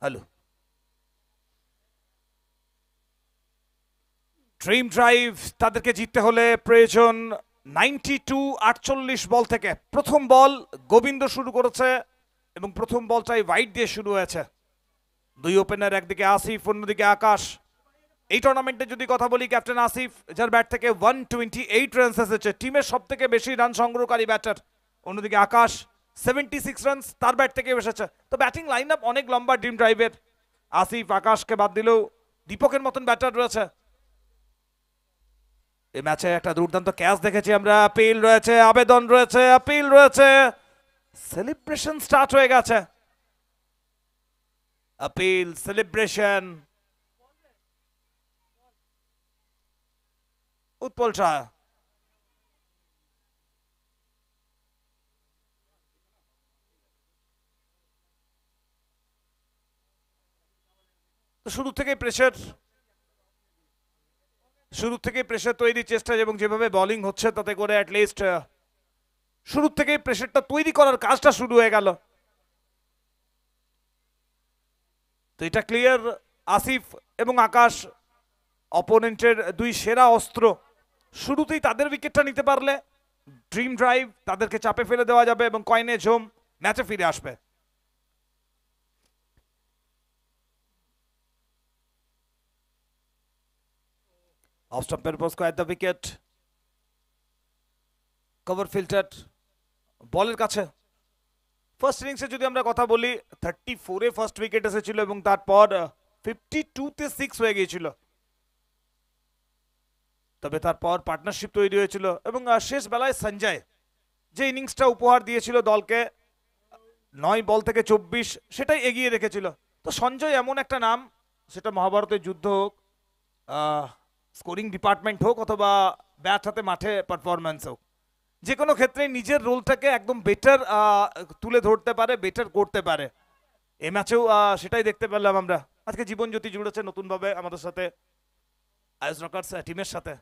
হ্যালো ড্রিম ড্রাইভ তাদেরকে জিততে হলে প্রয়োজন নাইনটি টু আটচল্লিশ বল থেকে প্রথম বল গোবিন্দ শুরু করেছে এবং প্রথম বলটাই হোয়াইট দিয়ে শুরু হয়েছে দুই ওপেনার একদিকে আসিফ অন্যদিকে আকাশ এই টুর্নামেন্টে যদি কথা বলি ক্যাপ্টেন আসিফ যার ব্যাট থেকে ওয়ান টোয়েন্টি এইট রানস এসেছে টিমের সব থেকে বেশি রান সংগ্রহকারী ব্যাটার অন্যদিকে আকাশ সেভেন্টি সিক্স রানস তার ব্যাট থেকে বসেছে তো ব্যাটিং লাইন আপ অনেক লম্বা ড্রিম ড্রাইভের আসিফ আকাশকে বাদ দিলেও দীপকের মতন ব্যাটার রয়েছে এই ম্যাচে একটা দুর্দান্ত ক্যাচ দেখেছি আমরা আপিল রয়েছে আবেদন রয়েছে আপিল রয়েছে সেলিব্রেশন স্টার্ট হয়ে গেছে আপিল সেলিব্রেশন উৎপল শাহ তো শুরু থেকে প্রেশার শুরু থেকে প্রেশার তৈরির চেষ্টা এবং যেভাবে বোলিং হচ্ছে তাতে করে অ্যাটলিস্ট শুরু থেকে প্রেশারটা তৈরি করার কাজটা শুরু হয়ে গেল তো এটা ক্লিয়ার আসিফ এবং আকাশ অপোনেন্টের দুই সেরা অস্ত্র শুরুতেই তাদের উইকেটটা নিতে পারলে ড্রিম ড্রাইভ তাদেরকে চাপে ফেলে দেওয়া যাবে এবং কয়েনে ঝোম ম্যাচে ফিরে আসবে off stump and Bosco at the wicket. Cover বলের কাছে ফার্স্ট ইনিংসে যদি আমরা কথা বলি থার্টি ফোরে ফার্স্ট উইকেট এসেছিল এবং তারপর ফিফটি টুতে সিক্স হয়ে গিয়েছিল তবে তারপর পার্টনারশিপ তৈরি হয়েছিল এবং শেষ বেলায় সঞ্জয় যে ইনিংসটা উপহার দিয়েছিল দলকে নয় বল থেকে চব্বিশ সেটাই এগিয়ে রেখেছিল তো সঞ্জয় এমন একটা নাম সেটা মহাভারতের যুদ্ধ হোক স্কোরিং ডিপার্টমেন্ট হোক অথবা ব্যাট হাতে মাঠে পারফরম্যান্স হোক যে কোনো ক্ষেত্রে নিজের রোলটাকে একদম বেটার তুলে ধরতে পারে বেটার করতে পারে এ ম্যাচেও সেটাই দেখতে পেলাম আমরা আজকে জীবনজ্যোতি জুড়েছে নতুনভাবে আমাদের সাথে আয়োজ রকার্স টিমের সাথে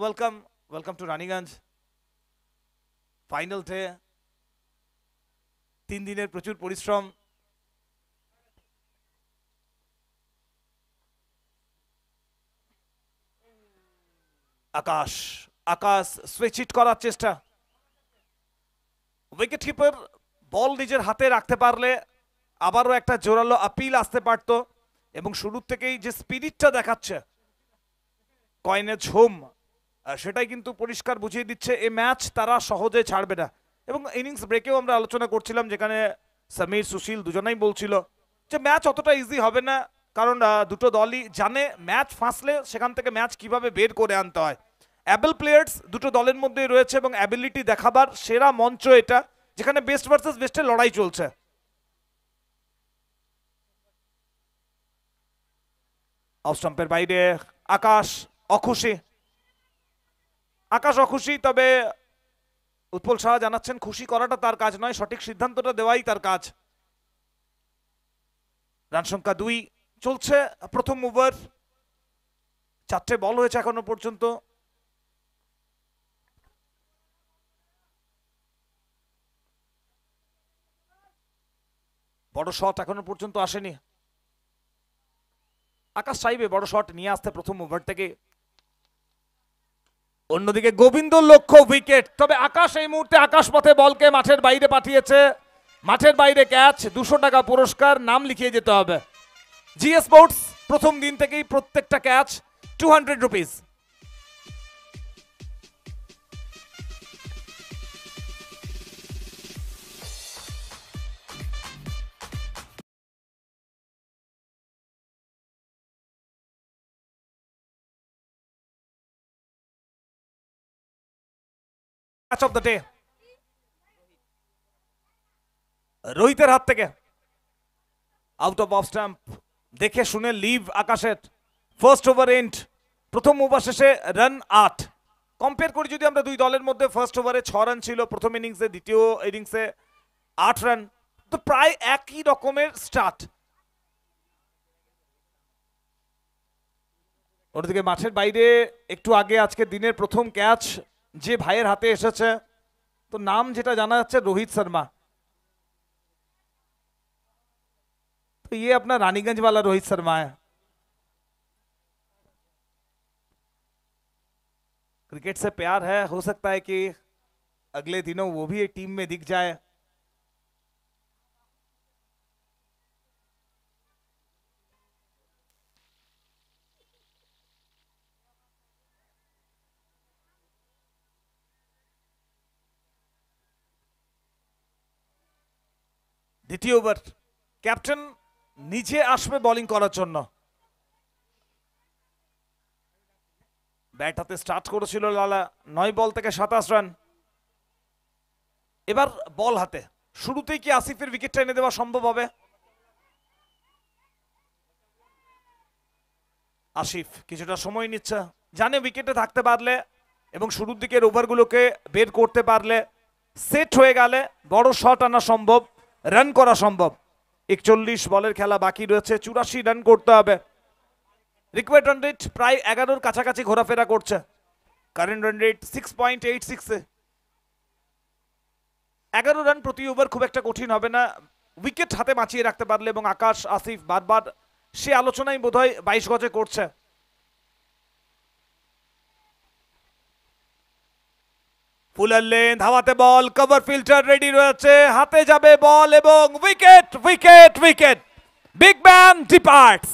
welcome welcome to Raniganj final day তিন দিনের প্রচুর পরিশ্রম আকাশ আকাশ সুইচ হিট করার চেষ্টা উইকেট কিপার বল নিজের হাতে রাখতে পারলে আবারও একটা জোরালো আপিল আসতে পারত এবং শুরুর থেকেই যে স্পিরিটটা দেখাচ্ছে কয়েনে ঝোম সেটাই কিন্তু পরিষ্কার বুঝিয়ে দিচ্ছে এ ম্যাচ তারা সহজে ছাড়বে না এবং ইনিংস ব্রেকেও আমরা আলোচনা করছিলাম যেখানে সামির সুশীল দুজনেই বলছিল যে ম্যাচ অতটা ইজি হবে না কারণ দুটো দলই জানে ম্যাচ ফাঁসলে সেখান থেকে ম্যাচ কিভাবে বের করে আনতে হয় অ্যাবেল প্লেয়ার্স দুটো দলের মধ্যেই রয়েছে এবং অ্যাবিলিটি দেখাবার সেরা মঞ্চ এটা যেখানে বেস্ট ভার্সেস বেস্টের লড়াই চলছে অফস্টাম্পের বাইরে আকাশ অখুশি আকাশ অখুশি তবে উৎপল শাহ জানাচ্ছেন খুশি করাটা তার কাজ নয় সঠিক সিদ্ধান্তটা দেওয়াই তার কাজ রান সংখ্যা দুই চলছে প্রথম ওভার চারটে বল হয়েছে এখনো পর্যন্ত বড় শট এখনো পর্যন্ত আসেনি আকাশ চাইবে বড় শট নিয়ে আসতে প্রথম ওভার থেকে অন্যদিকে গোবিন্দ লক্ষ্য উইকেট তবে আকাশ এই মুহূর্তে আকাশ পথে বলকে মাঠের বাইরে পাঠিয়েছে মাঠের বাইরে ক্যাচ দুশো টাকা পুরস্কার নাম লিখিয়ে যেতে হবে জিএস স্পোর্টস প্রথম দিন থেকেই প্রত্যেকটা catch two hundred rupees match of the day রোহিতের হাত থেকে আউট অফ অফ স্ট্যাম্প দেখে শুনে লিভ আকাশের ফার্স্ট ওভার এন্ড প্রথম ওভার শেষে রান আট কম্পেয়ার করি যদি আমরা দুই দলের মধ্যে ফার্স্ট ওভারে ছ রান ছিল প্রথম ইনিংসে দ্বিতীয় ইনিংসে আট রান তো প্রায় একই রকমের স্টার্ট অন্যদিকে মাঠের বাইরে একটু আগে আজকে দিনের প্রথম ক্যাচ जे भाईर हाथे एस तो नाम যেটা জানা যাচ্ছে रोहित शर्मा तो ये अपना रानीगंज वाला रोहित शर्मा है क्रिकेट से प्यार है हो सकता है कि अगले दिनों वो भी एक टीम में दिख जाए দ্বিতীয় ওভার ক্যাপ্টেন নিচে আসবে বোলিং করার জন্য ব্যাট হাতে স্টার্ট করেছিল লালা নয় বল থেকে সাতাশ রান এবার বল হাতে শুরুতেই কি আসিফের উইকেটটা এনে দেওয়া সম্ভব হবে আসিফ কিছুটা সময় নিচ্ছে জানে উইকেটে থাকতে পারলে এবং শুরুর দিকের ওভারগুলোকে বের করতে পারলে সেট হয়ে গেলে বড় শট আনা সম্ভব রান করা সম্ভব একচল্লিশ বলের খেলা বাকি রয়েছে চুরাশি রান করতে হবে রিকোয়ার্ড রান রেট প্রায় এগারোর কাছাকাছি ঘোরাফেরা করছে current run rate six point eight সিক্সে এগারো রান প্রতি ওভার খুব একটা কঠিন হবে না উইকেট হাতে বাঁচিয়ে রাখতে পারলে এবং আকাশ আসিফ বারবার সে আলোচনাই বোধহয় বাইশ গজে করছে পুলার লেন হাওয়াতে বল কভার ফিল্টার রেডি রয়েছে হাতে যাবে বল এবং wicket wicket wicket big man departs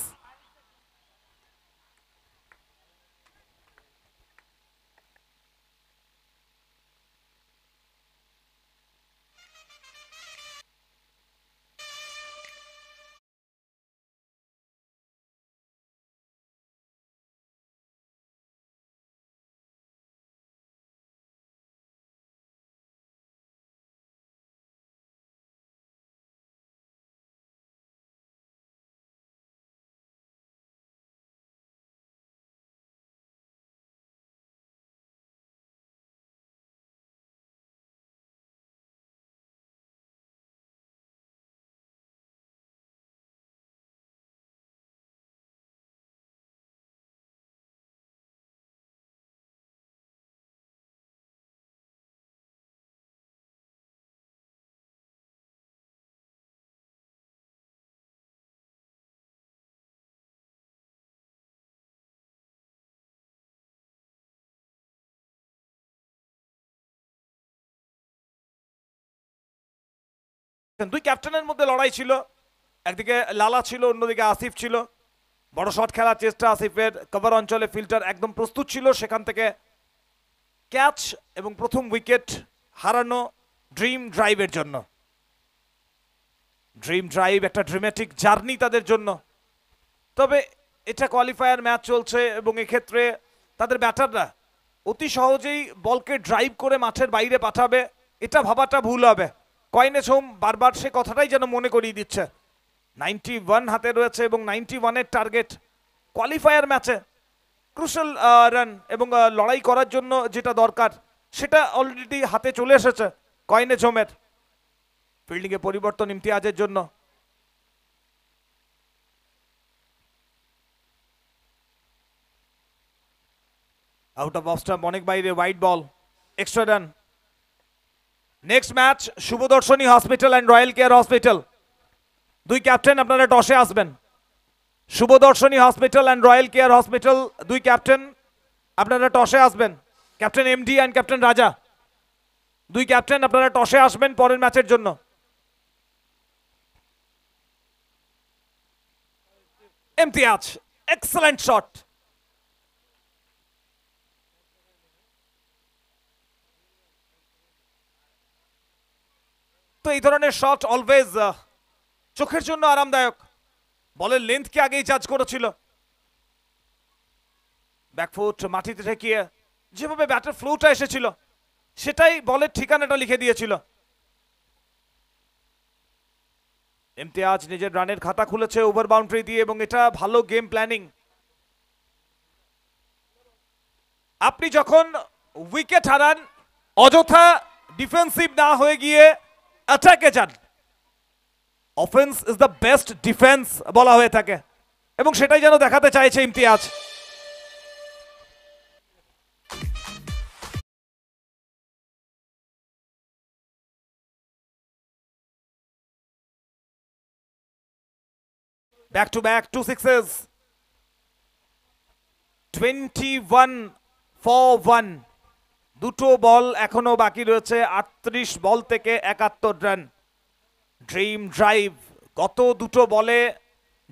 দুই ক্যাপ্টেনের মধ্যে লড়াই ছিল একদিকে লালা ছিল অন্যদিকে আসিফ ছিল বড় শট খেলার চেষ্টা আসিফের কভার অঞ্চলে ফিল্টার একদম প্রস্তুত ছিল সেখান থেকে ক্যাচ এবং প্রথম উইকেট হারানো ড্রিম ড্রাইভের জন্য ড্রিম ড্রাইভ একটা ড্রিমেটিক জার্নি তাদের জন্য তবে এটা কোয়ালিফায়ার ম্যাচ চলছে এবং এক্ষেত্রে তাদের ব্যাটাররা অতি সহজেই বলকে ড্রাইভ করে মাঠের বাইরে পাঠাবে এটা ভাবাটা ভুল হবে কয়েনেস হোম বারবার সে কথাটাই যেন মনে করিয়ে দিচ্ছে নাইনটি ওয়ান হাতে রয়েছে এবং নাইনটি ওয়ানের টার্গেট কোয়ালিফায়ার ম্যাচে ক্রুশাল রান এবং লড়াই করার জন্য যেটা দরকার সেটা অলরেডি হাতে চলে এসেছে কয়েনেস হোমের ফিল্ডিংয়ে পরিবর্তন ইমতিয়াজের জন্য আউট অফ অফস্টাম্প অনেক বাইরে white ball extra run next match Shubhadarshini hospital and royal care hospital দুই ক্যাপ্টেন আপনারা টসে আসবেন Shubhadarshini hospital and royal care hospital দুই ক্যাপ্টেন আপনারা টসে আসবেন ক্যাপ্টেন এমডি অ্যান্ড ক্যাপ্টেন রাজা দুই ক্যাপ্টেন আপনারা টসে আসবেন পরের ম্যাচের জন্য ইমতিয়াজ এক্সেলেন্ট শট তো এই ধরনের শট অলওয়েজ চোখের জন্য আরামদায়ক বলের লেন্থকে আগেই জাজ করেছিল ব্যাকফুট মাটিতে ঠেকিয়ে যেভাবে ব্যাটের ফ্লোটা এসেছিল সেটাই বলের ঠিকানাটা লিখে দিয়েছিল ইমতিয়াজ নিজের রানের খাতা খুলেছে ওভার বাউন্ডারি দিয়ে এবং এটা ভালো গেম প্ল্যানিং আপনি যখন উইকেট হারান অযথা ডিফেন্সিভ না হয়ে গিয়ে অ্যাটাকে যান offence is the best defence বলা হয়ে থাকে এবং সেটাই যেন দেখাতে চাইছে Imtiaz back to back two sixes 21 for 1 দুটো বল এখনো বাকি রয়েছে আটত্রিশ বল থেকে একাত্তর রান ড্রিম ড্রাইভ গত দুটো বলে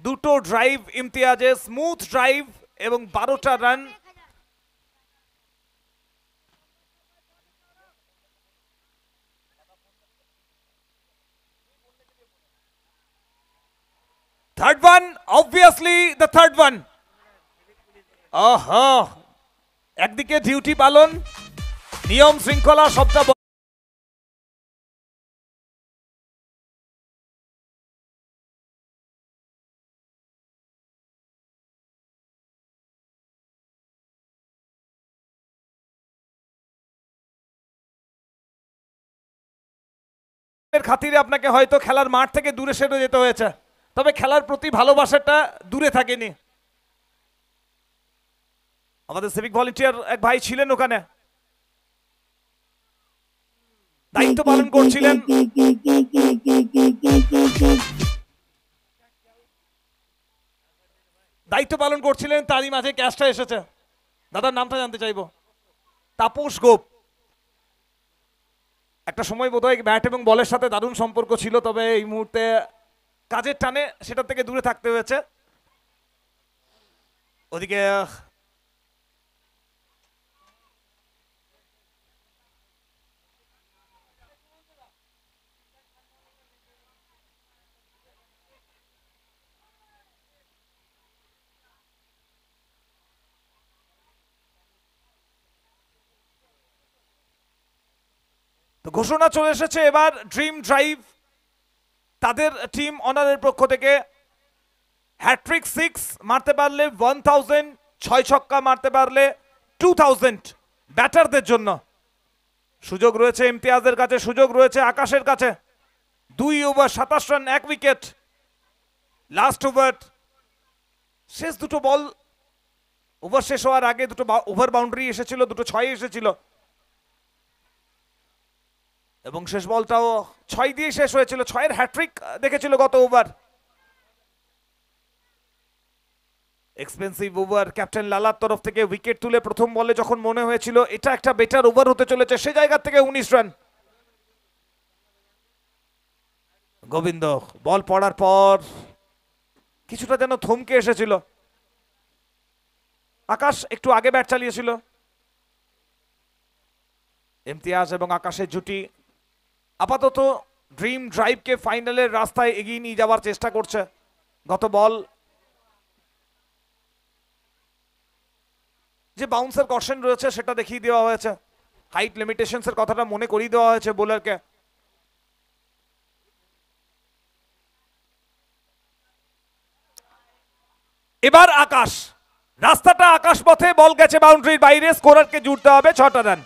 দুটো ড্রাইভ ইমতিয়াজে স্মুথ ড্রাইভ এবং বারোটা run third one obviously the third one aha একদিকে ডিউটি পালন নিয়ম শৃঙ্খলা সবটা খাতিরে আপনাকে হয়তো খেলার মাঠ থেকে দূরে সেরে যেতে হয়েছে তবে খেলার প্রতি ভালোবাসাটা দূরে থাকেনি আমাদের সিভিক ভলেন্টিয়ার এক ভাই ছিলেন ওখানে দায়িত্ব পালন করছিলেন দায়িত্ব পালন করছিলেন তারই মাঝে ক্যাশটা এসেছে দাদার নামটা জানতে চাইব তাপস গোপ একটা সময় বোধহয় ব্যাট এবং বলের সাথে দারুণ সম্পর্ক ছিল তবে এই মুহূর্তে কাজের টানে সেটা থেকে দূরে থাকতে হয়েছে ওদিকে তো ঘোষণা চলে এসেছে এবার ড্রিম ড্রাইভ তাদের টিম অনারের পক্ষ থেকে হ্যাট্রিক সিক্স মারতে পারলে ওয়ান থাউজেন্ড ছয় ছক্কা মারতে পারলে টু থাউজেন্ড ব্যাটারদের জন্য সুযোগ রয়েছে ইমতিয়াজের কাছে সুযোগ রয়েছে আকাশের কাছে দুই ওভার সাতাশ রান এক উইকেট লাস্ট ওভার শেষ দুটো বল ওভার শেষ হওয়ার আগে দুটো ওভার বাউন্ডারি এসেছিল দুটো ছয় এসেছিল এবং শেষ বলটাও ছয় দিয়ে শেষ হয়েছিল ছয়ের হ্যাট্রিক দেখেছিল গত ওভার এক্সপেন্সিভ ওভার ক্যাপ্টেন লালার তরফ থেকে উইকেট তুলে প্রথম বলে যখন মনে হয়েছিল এটা একটা বেটার ওভার হতে চলেছে সে জায়গা থেকে উনিশ রান গোবিন্দ বল পড়ার পর কিছুটা যেন থমকে এসেছিল আকাশ একটু আগে ব্যাট চালিয়েছিল ইমতিয়াজ এবং আকাশের জুটি আপাতত ড্রিম ড্রাইভকে ফাইনালের রাস্তায় এগিয়ে নিয়ে যাওয়ার চেষ্টা করছে গত বল যে বাউন্সের কশন রয়েছে সেটা দেখিয়ে দেওয়া হয়েছে হাইট লিমিটেশনসের কথাটা মনে করিয়ে দেওয়া হয়েছে বোলারকে এবার আকাশ রাস্তাটা আকাশ পথে বল গেছে বাউন্ডারির বাইরে স্কোরারকে জুড়তে হবে ছটা রান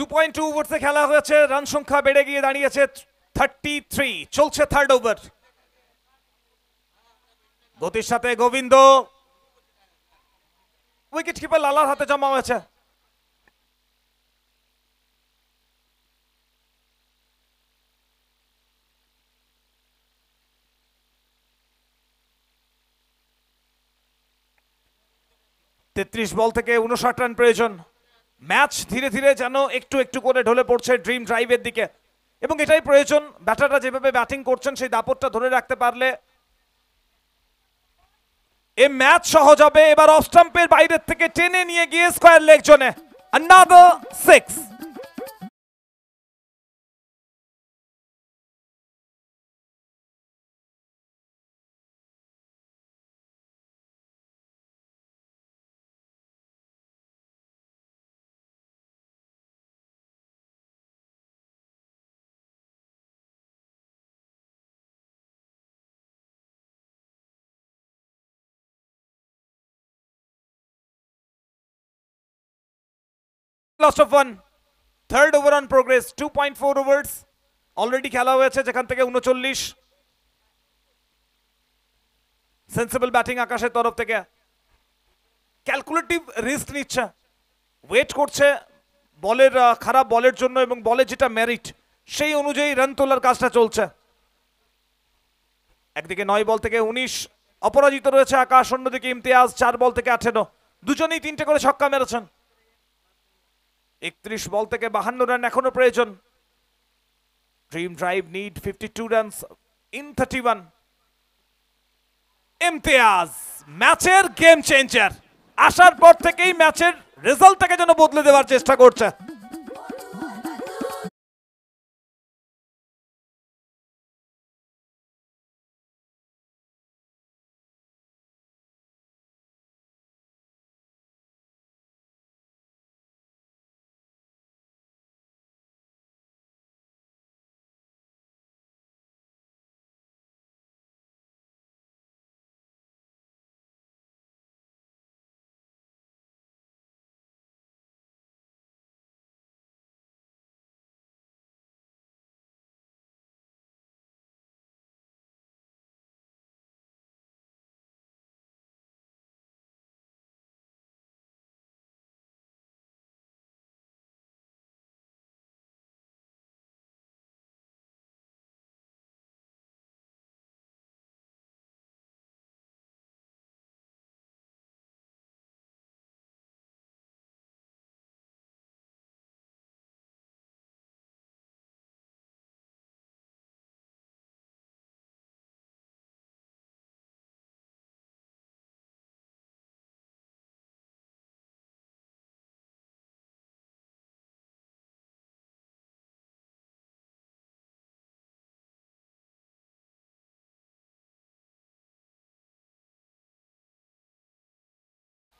টু পয়েন্ট টু খেলা হয়েছে রান সংখ্যা বেড়ে গিয়ে দাঁড়িয়েছে থার্টি থ্রি চলছে থার্ড ওভার গতির সাথে গোবিন্দ উইকেট কিপার লালার হাতে জমা হয়েছে তেত্রিশ বল থেকে উনষাট রান প্রয়োজন ম্যাচ ধীরে ধীরে যেন একটু একটু করে ঢলে পড়ছে ড্রিম ড্রাইভের দিকে এবং এটাই প্রয়োজন ব্যাটাররা যেভাবে ব্যাটিং করছেন সেই দাপটটা ধরে রাখতে পারলে এ ম্যাচ সহজ হবে এবার অফ স্টাম্পের বাইরের থেকে টেনে নিয়ে গিয়ে স্কোয়ার লেগ জোনে another six last of one third over on progress two point four overs already খেলা হয়েছে যেখান থেকে উনচল্লিশ সেন্সেবল ব্যাটিং আকাশের তরফ থেকে ক্যালকুলেটিভ রিস্ক নিচ্ছে ওয়েট করছে বলের খারাপ বলের জন্য এবং বলের যেটা মেরিট সেই অনুযায়ী রান তোলার কাজটা চলছে একদিকে নয় বল থেকে উনিশ অপরাজিত রয়েছে আকাশ অন্যদিকে ইমতিয়াজ চার বল থেকে আঠেরো দুজনেই তিনটে করে ছক্কা মেরেছেন একত্রিশ বল থেকে বাহান্ন রান এখনো প্রয়োজন dream drive need fifty two runs in thirty one Imtiaz ম্যাচের গেম চেঞ্জার আসার পর থেকেই ম্যাচের রেজাল্টটাকে যেন বদলে দেওয়ার চেষ্টা করছে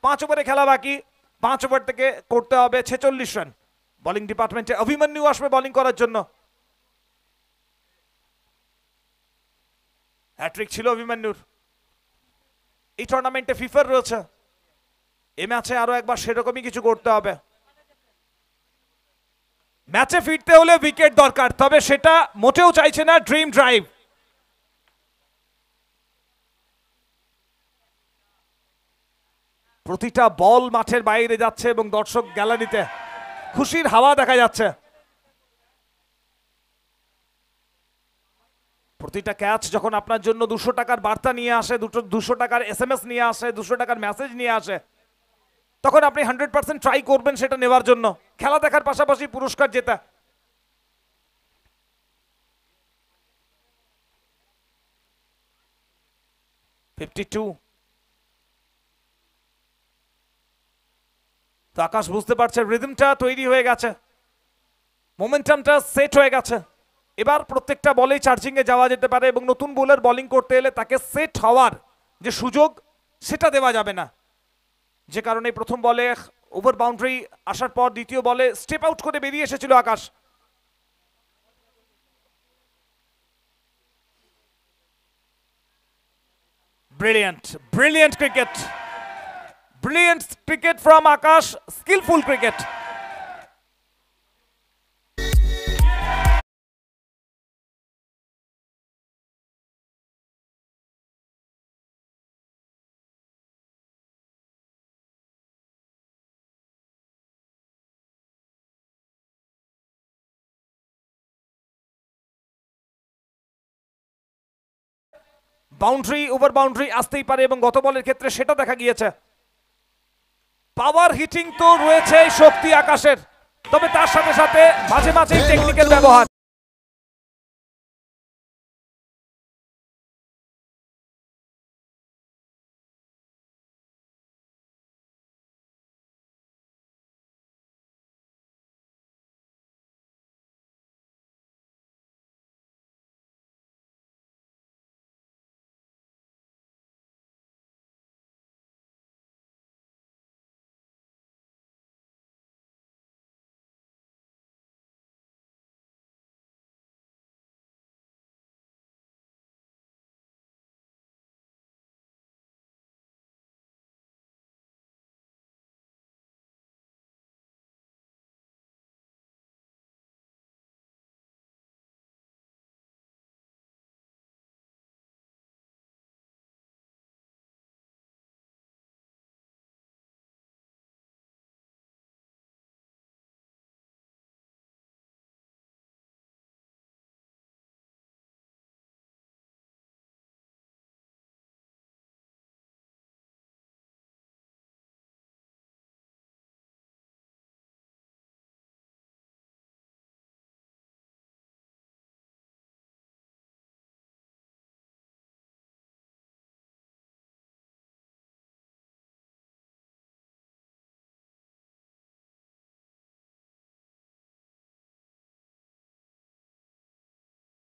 পাঁচ ওভারে খেলা বাকি পাঁচ ওভার থেকে করতে হবে ছেচল্লিশ রান বলিং ডিপার্টমেন্টে অভিমন্যু আসবে বলিং করার জন্য হ্যাট্রিক ছিল অভিমন্যুর এই টুর্নামেন্টে ফিফার রয়েছে এ ম্যাচে আরো একবার সেরকমই কিছু করতে হবে ম্যাচে ফিরতে হলে উইকেট দরকার তবে সেটা মোটেও চাইছে না ড্রিম ড্রাইভ প্রতিটা বল মাঠের বাইরে যাচ্ছে এবং দর্শক গ্যালারিতে খুশির হাওয়া দেখা যাচ্ছে প্রতিটা ক্যাচ যখন আপনার জন্য দুশো টাকার বার্তা নিয়ে আসে দুটো দুশো টাকার এস এম এস নিয়ে আসে দুশো টাকার মেসেজ নিয়ে আসে তখন আপনি হান্ড্রেড পার্সেন্ট ট্রাই করবেন সেটা নেওয়ার জন্য খেলা দেখার পাশাপাশি পুরস্কার জেতা ফিফটি টু তো আকাশ বুঝতে পারছে রিদমটা তৈরি হয়ে গেছে মোমেন্টামটা সেট হয়ে গেছে এবার প্রত্যেকটা বলেই চার্জিংয়ে যাওয়া যেতে পারে এবং নতুন বোলার বলিং করতে এলে তাকে সেট হওয়ার যে সুযোগ সেটা দেওয়া যাবে না যে কারণে প্রথম বলে ওভার বাউন্ডারি আসার পর দ্বিতীয় বলে স্টেপ আউট করে বেরিয়ে এসেছিল Akash brilliant brilliant cricket brilliant cricket from Akash skillful cricket boundary over boundary আসতেই পারে এবং গত বলের ক্ষেত্রে সেটা দেখা গিয়েছে পাওয়ার হিটিং তো রয়েছে শক্তি আকাশের তবে তার সাথে সাথে মাঝে মাঝে টেকনিক্যাল ব্যবহার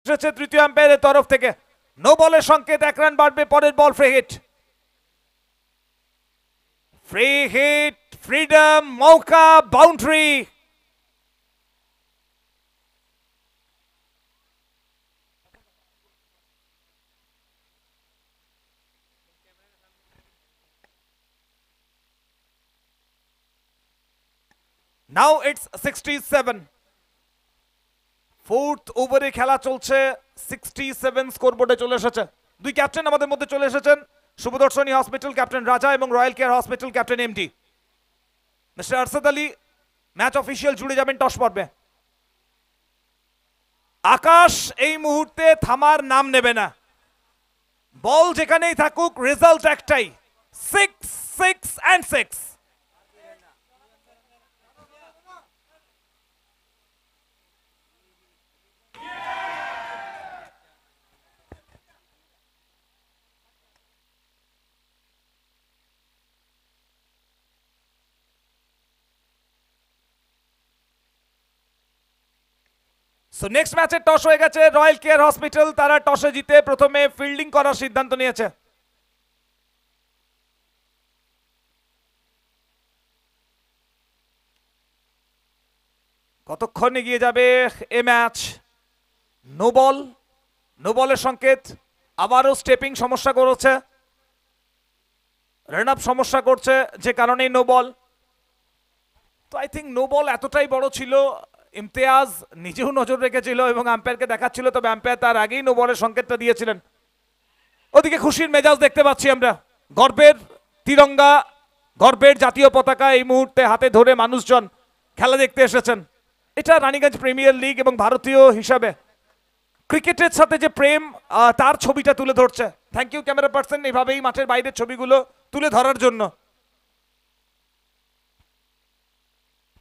এসেছে তৃতীয় আম্পায়ারের তরফ থেকে নো বলের সংকেত এক রান বাড়বে পরের ball free hit free hit freedom মৌকা বাউন্ডারি Now it's 67. ফোর্থ ওভারে খেলা চলছে সিক্সটি সেভেন স্কোরবোর্ডে চলে এসেছে দুই ক্যাপ্টেন আমাদের মধ্যে চলে এসেছেন শুভদর্শনী হসপিটাল ক্যাপ্টেন রাজা এবং royal care hospital captain MD mister Arshad Ali match official জুড়ে যাবেন টস পর্বে আকাশ এই মুহূর্তে থামার নাম নেবে না বল যেখানেই থাকুক রেজাল্ট একটাই six six and six so next ম্যাচে টস হয়ে গেছে রয়্যাল কেয়ার হসপিটাল তারা টসে জিতে প্রথমে ফিল্ডিং করার সিদ্ধান্ত নিয়েছে কতক্ষণ এগিয়ে যাবে এ ম্যাচ নো বল নো বলের সংকেত আবারও স্টেপিং সমস্যা করছে রান আপ সমস্যা করছে যে কারণেই নো বল তো আই থিঙ্ক নো বল এতটাই বড় ছিল ইমতিয়াজ নিজেও নজর রেখেছিল এবং আম্পায়ারকে দেখাচ্ছিল তবে আম্পায়ার তার আগেই নো বলের সংকেতটা দিয়েছিলেন ওদিকে খুশির মেজাজ দেখতে পাচ্ছি আমরা গর্বের তিরঙ্গা গর্বের জাতীয় পতাকা এই মুহূর্তে হাতে ধরে মানুষজন খেলা দেখতে এসেছেন এটা রানীগঞ্জ প্রিমিয়ার লিগ এবং ভারতীয় হিসাবে ক্রিকেটের সাথে যে প্রেম তার ছবিটা তুলে ধরছে থ্যাংক ইউ ক্যামেরা পার্সন এইভাবেই মাঠের বাইরের ছবিগুলো তুলে ধরার জন্য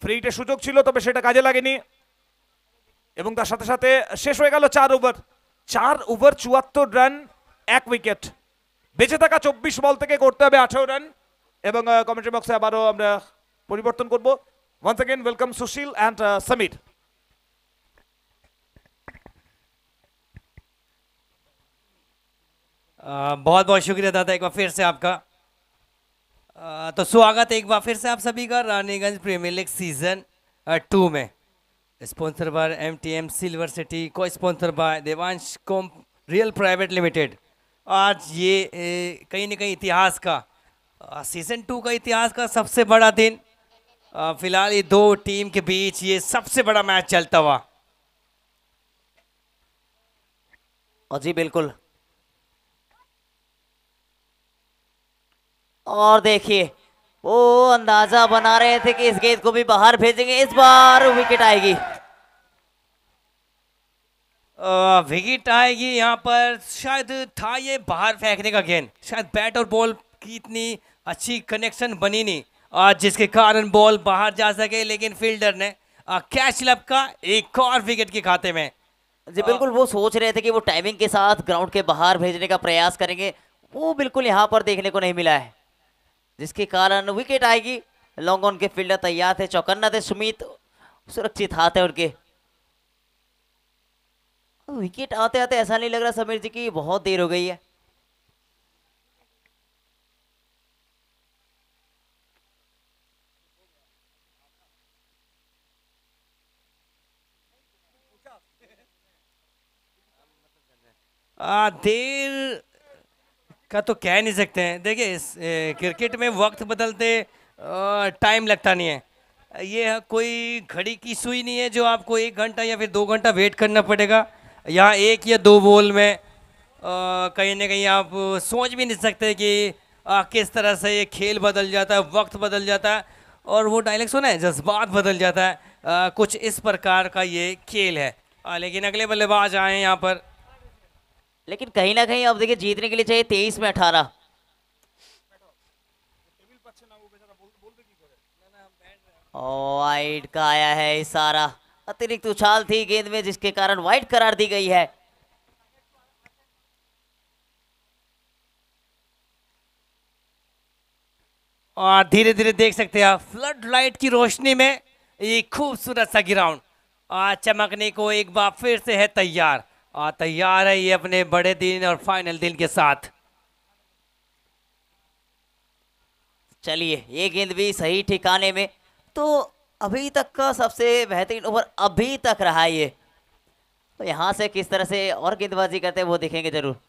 ফ্রিটে সুযোগ ছিল তবে সেটা কাজে লাগেনি এবং তার সাথে সাথে শেষ হয়ে গেল চার ওভার চার ওভার চুয়াত্তর রান এক উইকেট বেঁচে থাকা চব্বিশ বল থেকে করতে হবে আঠেরো রান এবং কমেন্ট্রি বক্সে আবারও আমরা পরিবর্তন করব once again welcome Sushil and Samir बहुत बहुत शुक्रिया दादा एक बार फिर से आपका तो स्वागत एक बार फिर से आप सभी का Raniganj premier league season two में sponsor by MTM silver city को sponsor by Devansh com real private limited आज ये कहीं ना कहीं इतिहास का सीजन टू का इतिहास का सबसे बड़ा दिन फिलहाल ये दो टीम के बीच ये सबसे बड़ा मैच चलता हुआ जी बिल्कुल और देखिए वो अंदाजा बना रहे थे कि इस गेंद को भी बाहर भेजेंगे इस बार विकेट आएगी विकेट आएगी यहाँ पर शायद था ये बाहर फेंकने का गेंद शायद बैट और बॉल की इतनी अच्छी कनेक्शन बनी नहीं आज जिसके कारण बॉल बाहर जा सके लेकिन फील्डर ने कैच लपका एक और विकेट के खाते में जी बिल्कुल वो सोच रहे थे कि वो टाइमिंग के साथ ग्राउंड के बाहर भेजने का प्रयास करेंगे वो बिल्कुल यहाँ पर देखने को नहीं मिला है जिसके कारण विकेट आएगी लॉन्ग ऑन के फील्डर तैयार थे चौकन्ना थे सुमित सुरक्षित हाथ है उनके विकेट आते आते ऐसा नहीं लग रहा समीर जी की बहुत देर हो गई है आ, देर का तो कह नहीं सकते हैं देखिए इस क्रिकेट में वक्त बदलते टाइम लगता नहीं है ये कोई घड़ी की सुई नहीं है जो आपको एक घंटा या फिर दो घंटा वेट करना पड़ेगा यहाँ एक या दो बॉल में कहीं ना कहीं आप सोच भी नहीं सकते कि आ, किस तरह से ये खेल बदल जाता है वक्त बदल जाता है और वो डायलैक्स होना है जज्बात बदल जाता है आ, कुछ इस प्रकार का ये खेल है आ, लेकिन अगले बल्लेबाज आए यहाँ पर लेकिन कहीं ना कहीं अब देखिए जीतने के लिए चाहिए तेईस में अठारह वाइट का आया है इशारा अतिरिक्त उछाल थी गेंद में जिसके कारण वाइट करार दी गई है और धीरे धीरे देख सकते हैं फ्लड लाइट की रोशनी में ये खूबसूरत सा ग्राउंड और चमकने को एक बार फिर से है तैयार तैयार है ये अपने बड़े दिन और फाइनल दिन के साथ चलिए ये गेंद भी सही ठिकाने में तो अभी तक का सबसे बेहतरीन ओवर अभी तक रहा ये तो यहाँ से किस तरह से और गेंदबाजी करते हैं वो देखेंगे जरूर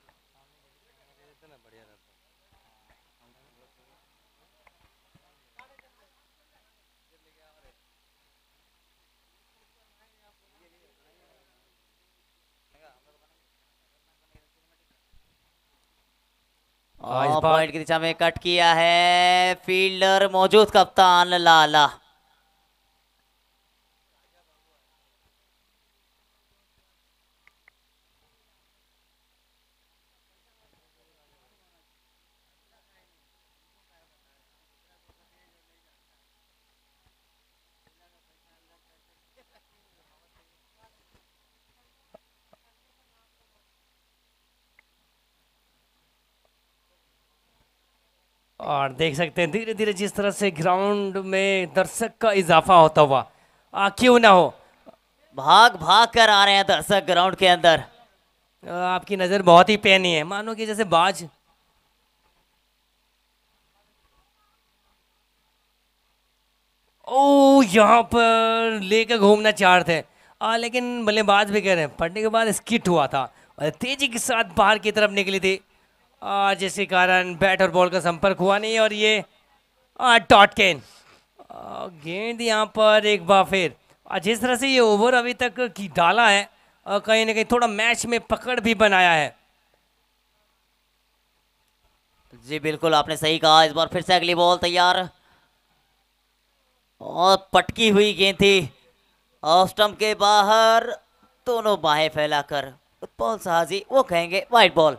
पॉइंट की दिशा में कट किया है फील्डर मौजूद कप्तान लाला और देख सकते हैं धीरे धीरे जिस तरह से ग्राउंड में दर्शक का इजाफा होता हुआ आ, क्यों ना हो भाग भाग कर आ रहे हैं दर्शक ग्राउंड के अंदर आपकी नजर बहुत ही पैनी है मानो कि जैसे बाज ओ यहाँ पर लेकर घूमना चाह रहे थे आ, लेकिन बल्लेबाज भी कह रहे हैं पढ़ने के बाद स्किट हुआ था और तेजी के साथ बाहर की तरफ निकली थी आज कारण बैट और बॉल का संपर्क हुआ नहीं और ये टॉट केन गेंद यहाँ पर एक बार फिर जिस तरह से ये ओवर अभी तक की डाला है कहीं ना कहीं थोड़ा मैच में पकड़ भी बनाया है जी बिल्कुल आपने सही कहा इस बार फिर से अगली बॉल तैयार और पटकी हुई गेंद थी ऑफ स्टम्प के बाहर दोनों बाहें फैलाकर उत्पल साहजी वो कहेंगे वाइट बॉल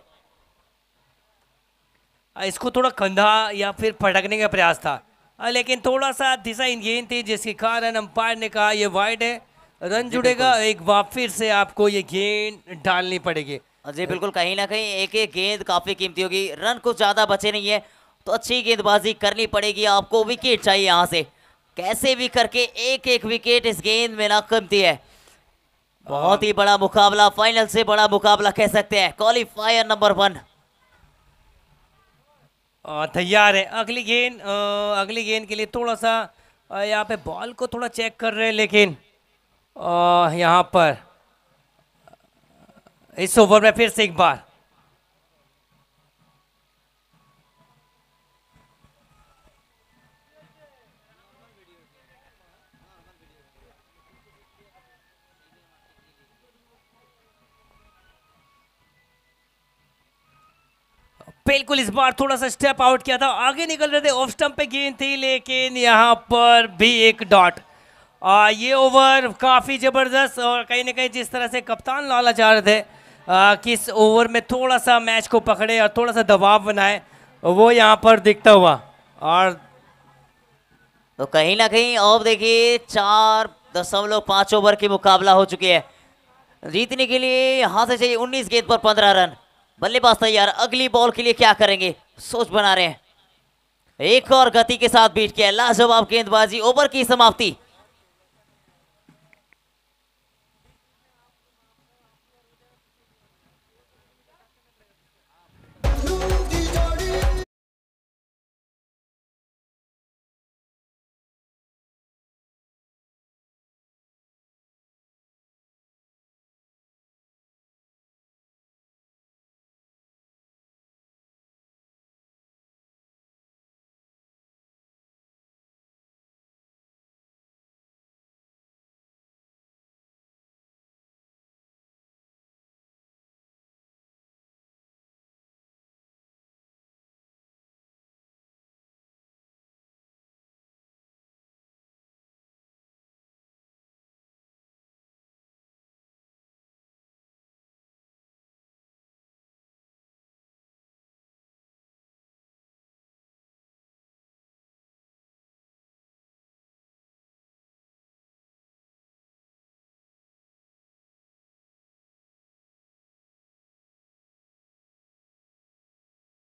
इसको थोड़ा कंधा या फिर फटकने का प्रयास था लेकिन थोड़ा सा दिशा इनगेन थी जिसके कारण अंपायर ने कहा ये वाइड है रन जुड़ेगा एक बार फिर से आपको ये गेंद डालनी पड़ेगी जी बिल्कुल कहीं ना कहीं एक एक गेंद काफी कीमती होगी रन कुछ ज्यादा बचे नहीं है तो अच्छी गेंदबाजी करनी पड़ेगी आपको विकेट चाहिए यहाँ से कैसे भी करके एक एक विकेट इस गेंद में ना कमती है बहुत ही बड़ा मुकाबला फाइनल से बड़ा मुकाबला कह सकते हैं क्वालिफायर नंबर वन तैयार है अगली गेंद अगली गेंद के लिए थोड़ा सा यहाँ पे बॉल को थोड़ा चेक कर रहे हैं लेकिन यहाँ पर इस ओवर में फिर से एक बार बिल्कुल इस बार थोड़ा सा स्टेप आउट किया था आगे निकल रहे थे ऑफ स्टंप पे गेंद थी लेकिन यहाँ पर भी एक डॉट आ, ये ओवर काफ़ी ज़बरदस्त और कहीं ना कहीं जिस तरह से कप्तान लाला चाह रहे थे आ, ओवर में थोड़ा सा मैच को पकड़े और थोड़ा सा दबाव बनाए वो यहाँ पर दिखता हुआ और तो कहीं ना कहीं अब देखिए चार दशमलव पाँच ओवर की मुकाबला हो चुकी है जीतने के लिए यहाँ से चाहिए उन्नीस गेंद पर पंद्रह रन बल्लेबाज तैयार अगली बॉल के लिए क्या करेंगे सोच बना रहे हैं एक और गति के साथ बीट किया लाजवाब गेंदबाजी ओवर की समाप्ति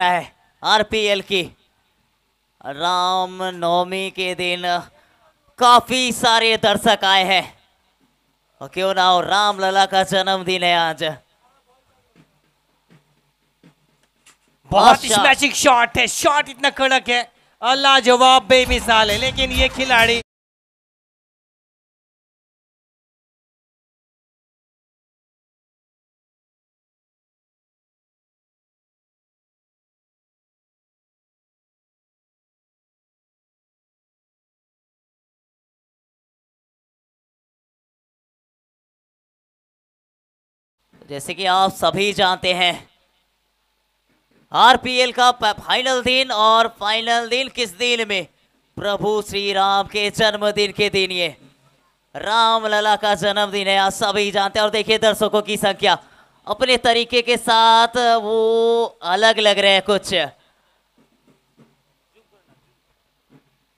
है आरपीएल की राम नवमी के दिन काफी सारे दर्शक आए हैं और क्यों ना हो राम लला का जन्मदिन है आज बहुत स्मैशिंग शॉट है शॉट इतना कड़क है अल्लाह जवाब बेमिसाल है लेकिन ये खिलाड़ी जैसे कि आप सभी जानते हैं आरपीएल का फाइनल दिन और फाइनल दिन किस दिन में प्रभु श्री राम के जन्मदिन के दिन ये राम लला का जन्मदिन है आप सभी जानते हैं और देखिए दर्शकों की संख्या अपने तरीके के साथ वो अलग लग रहे हैं कुछ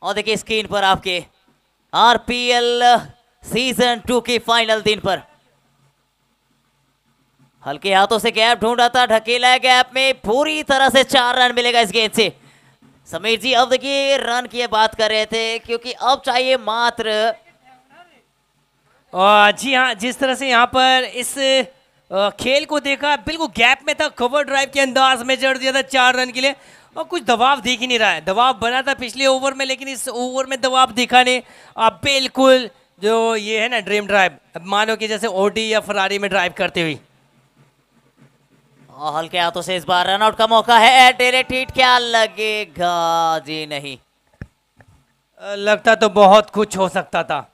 और देखिए स्क्रीन पर आपके आरपीएल सीजन टू की फाइनल दिन पर हल्के हाथों से गैप ढूंढा था ढकेला गैप में पूरी तरह से चार रन मिलेगा इस गेंद से समीर जी अब देखिए रन की बात कर रहे थे क्योंकि अब चाहिए मात्र जी हाँ जिस तरह से यहाँ पर इस खेल को देखा बिल्कुल गैप में था कवर ड्राइव के अंदाज में जड़ दिया था चार रन के लिए और कुछ दबाव दिख ही नहीं रहा है दबाव बना था पिछले ओवर में लेकिन इस ओवर में दबाव दिखा नहीं अब बिल्कुल जो ये है ना ड्रीम ड्राइव अब मानो कि जैसे ओडी या फरारी में ड्राइव करते हुए और हल्के हाथों से इस बार रनआउट का मौका है डेरे टीट क्या लगेगा जी नहीं लगता तो बहुत कुछ हो सकता था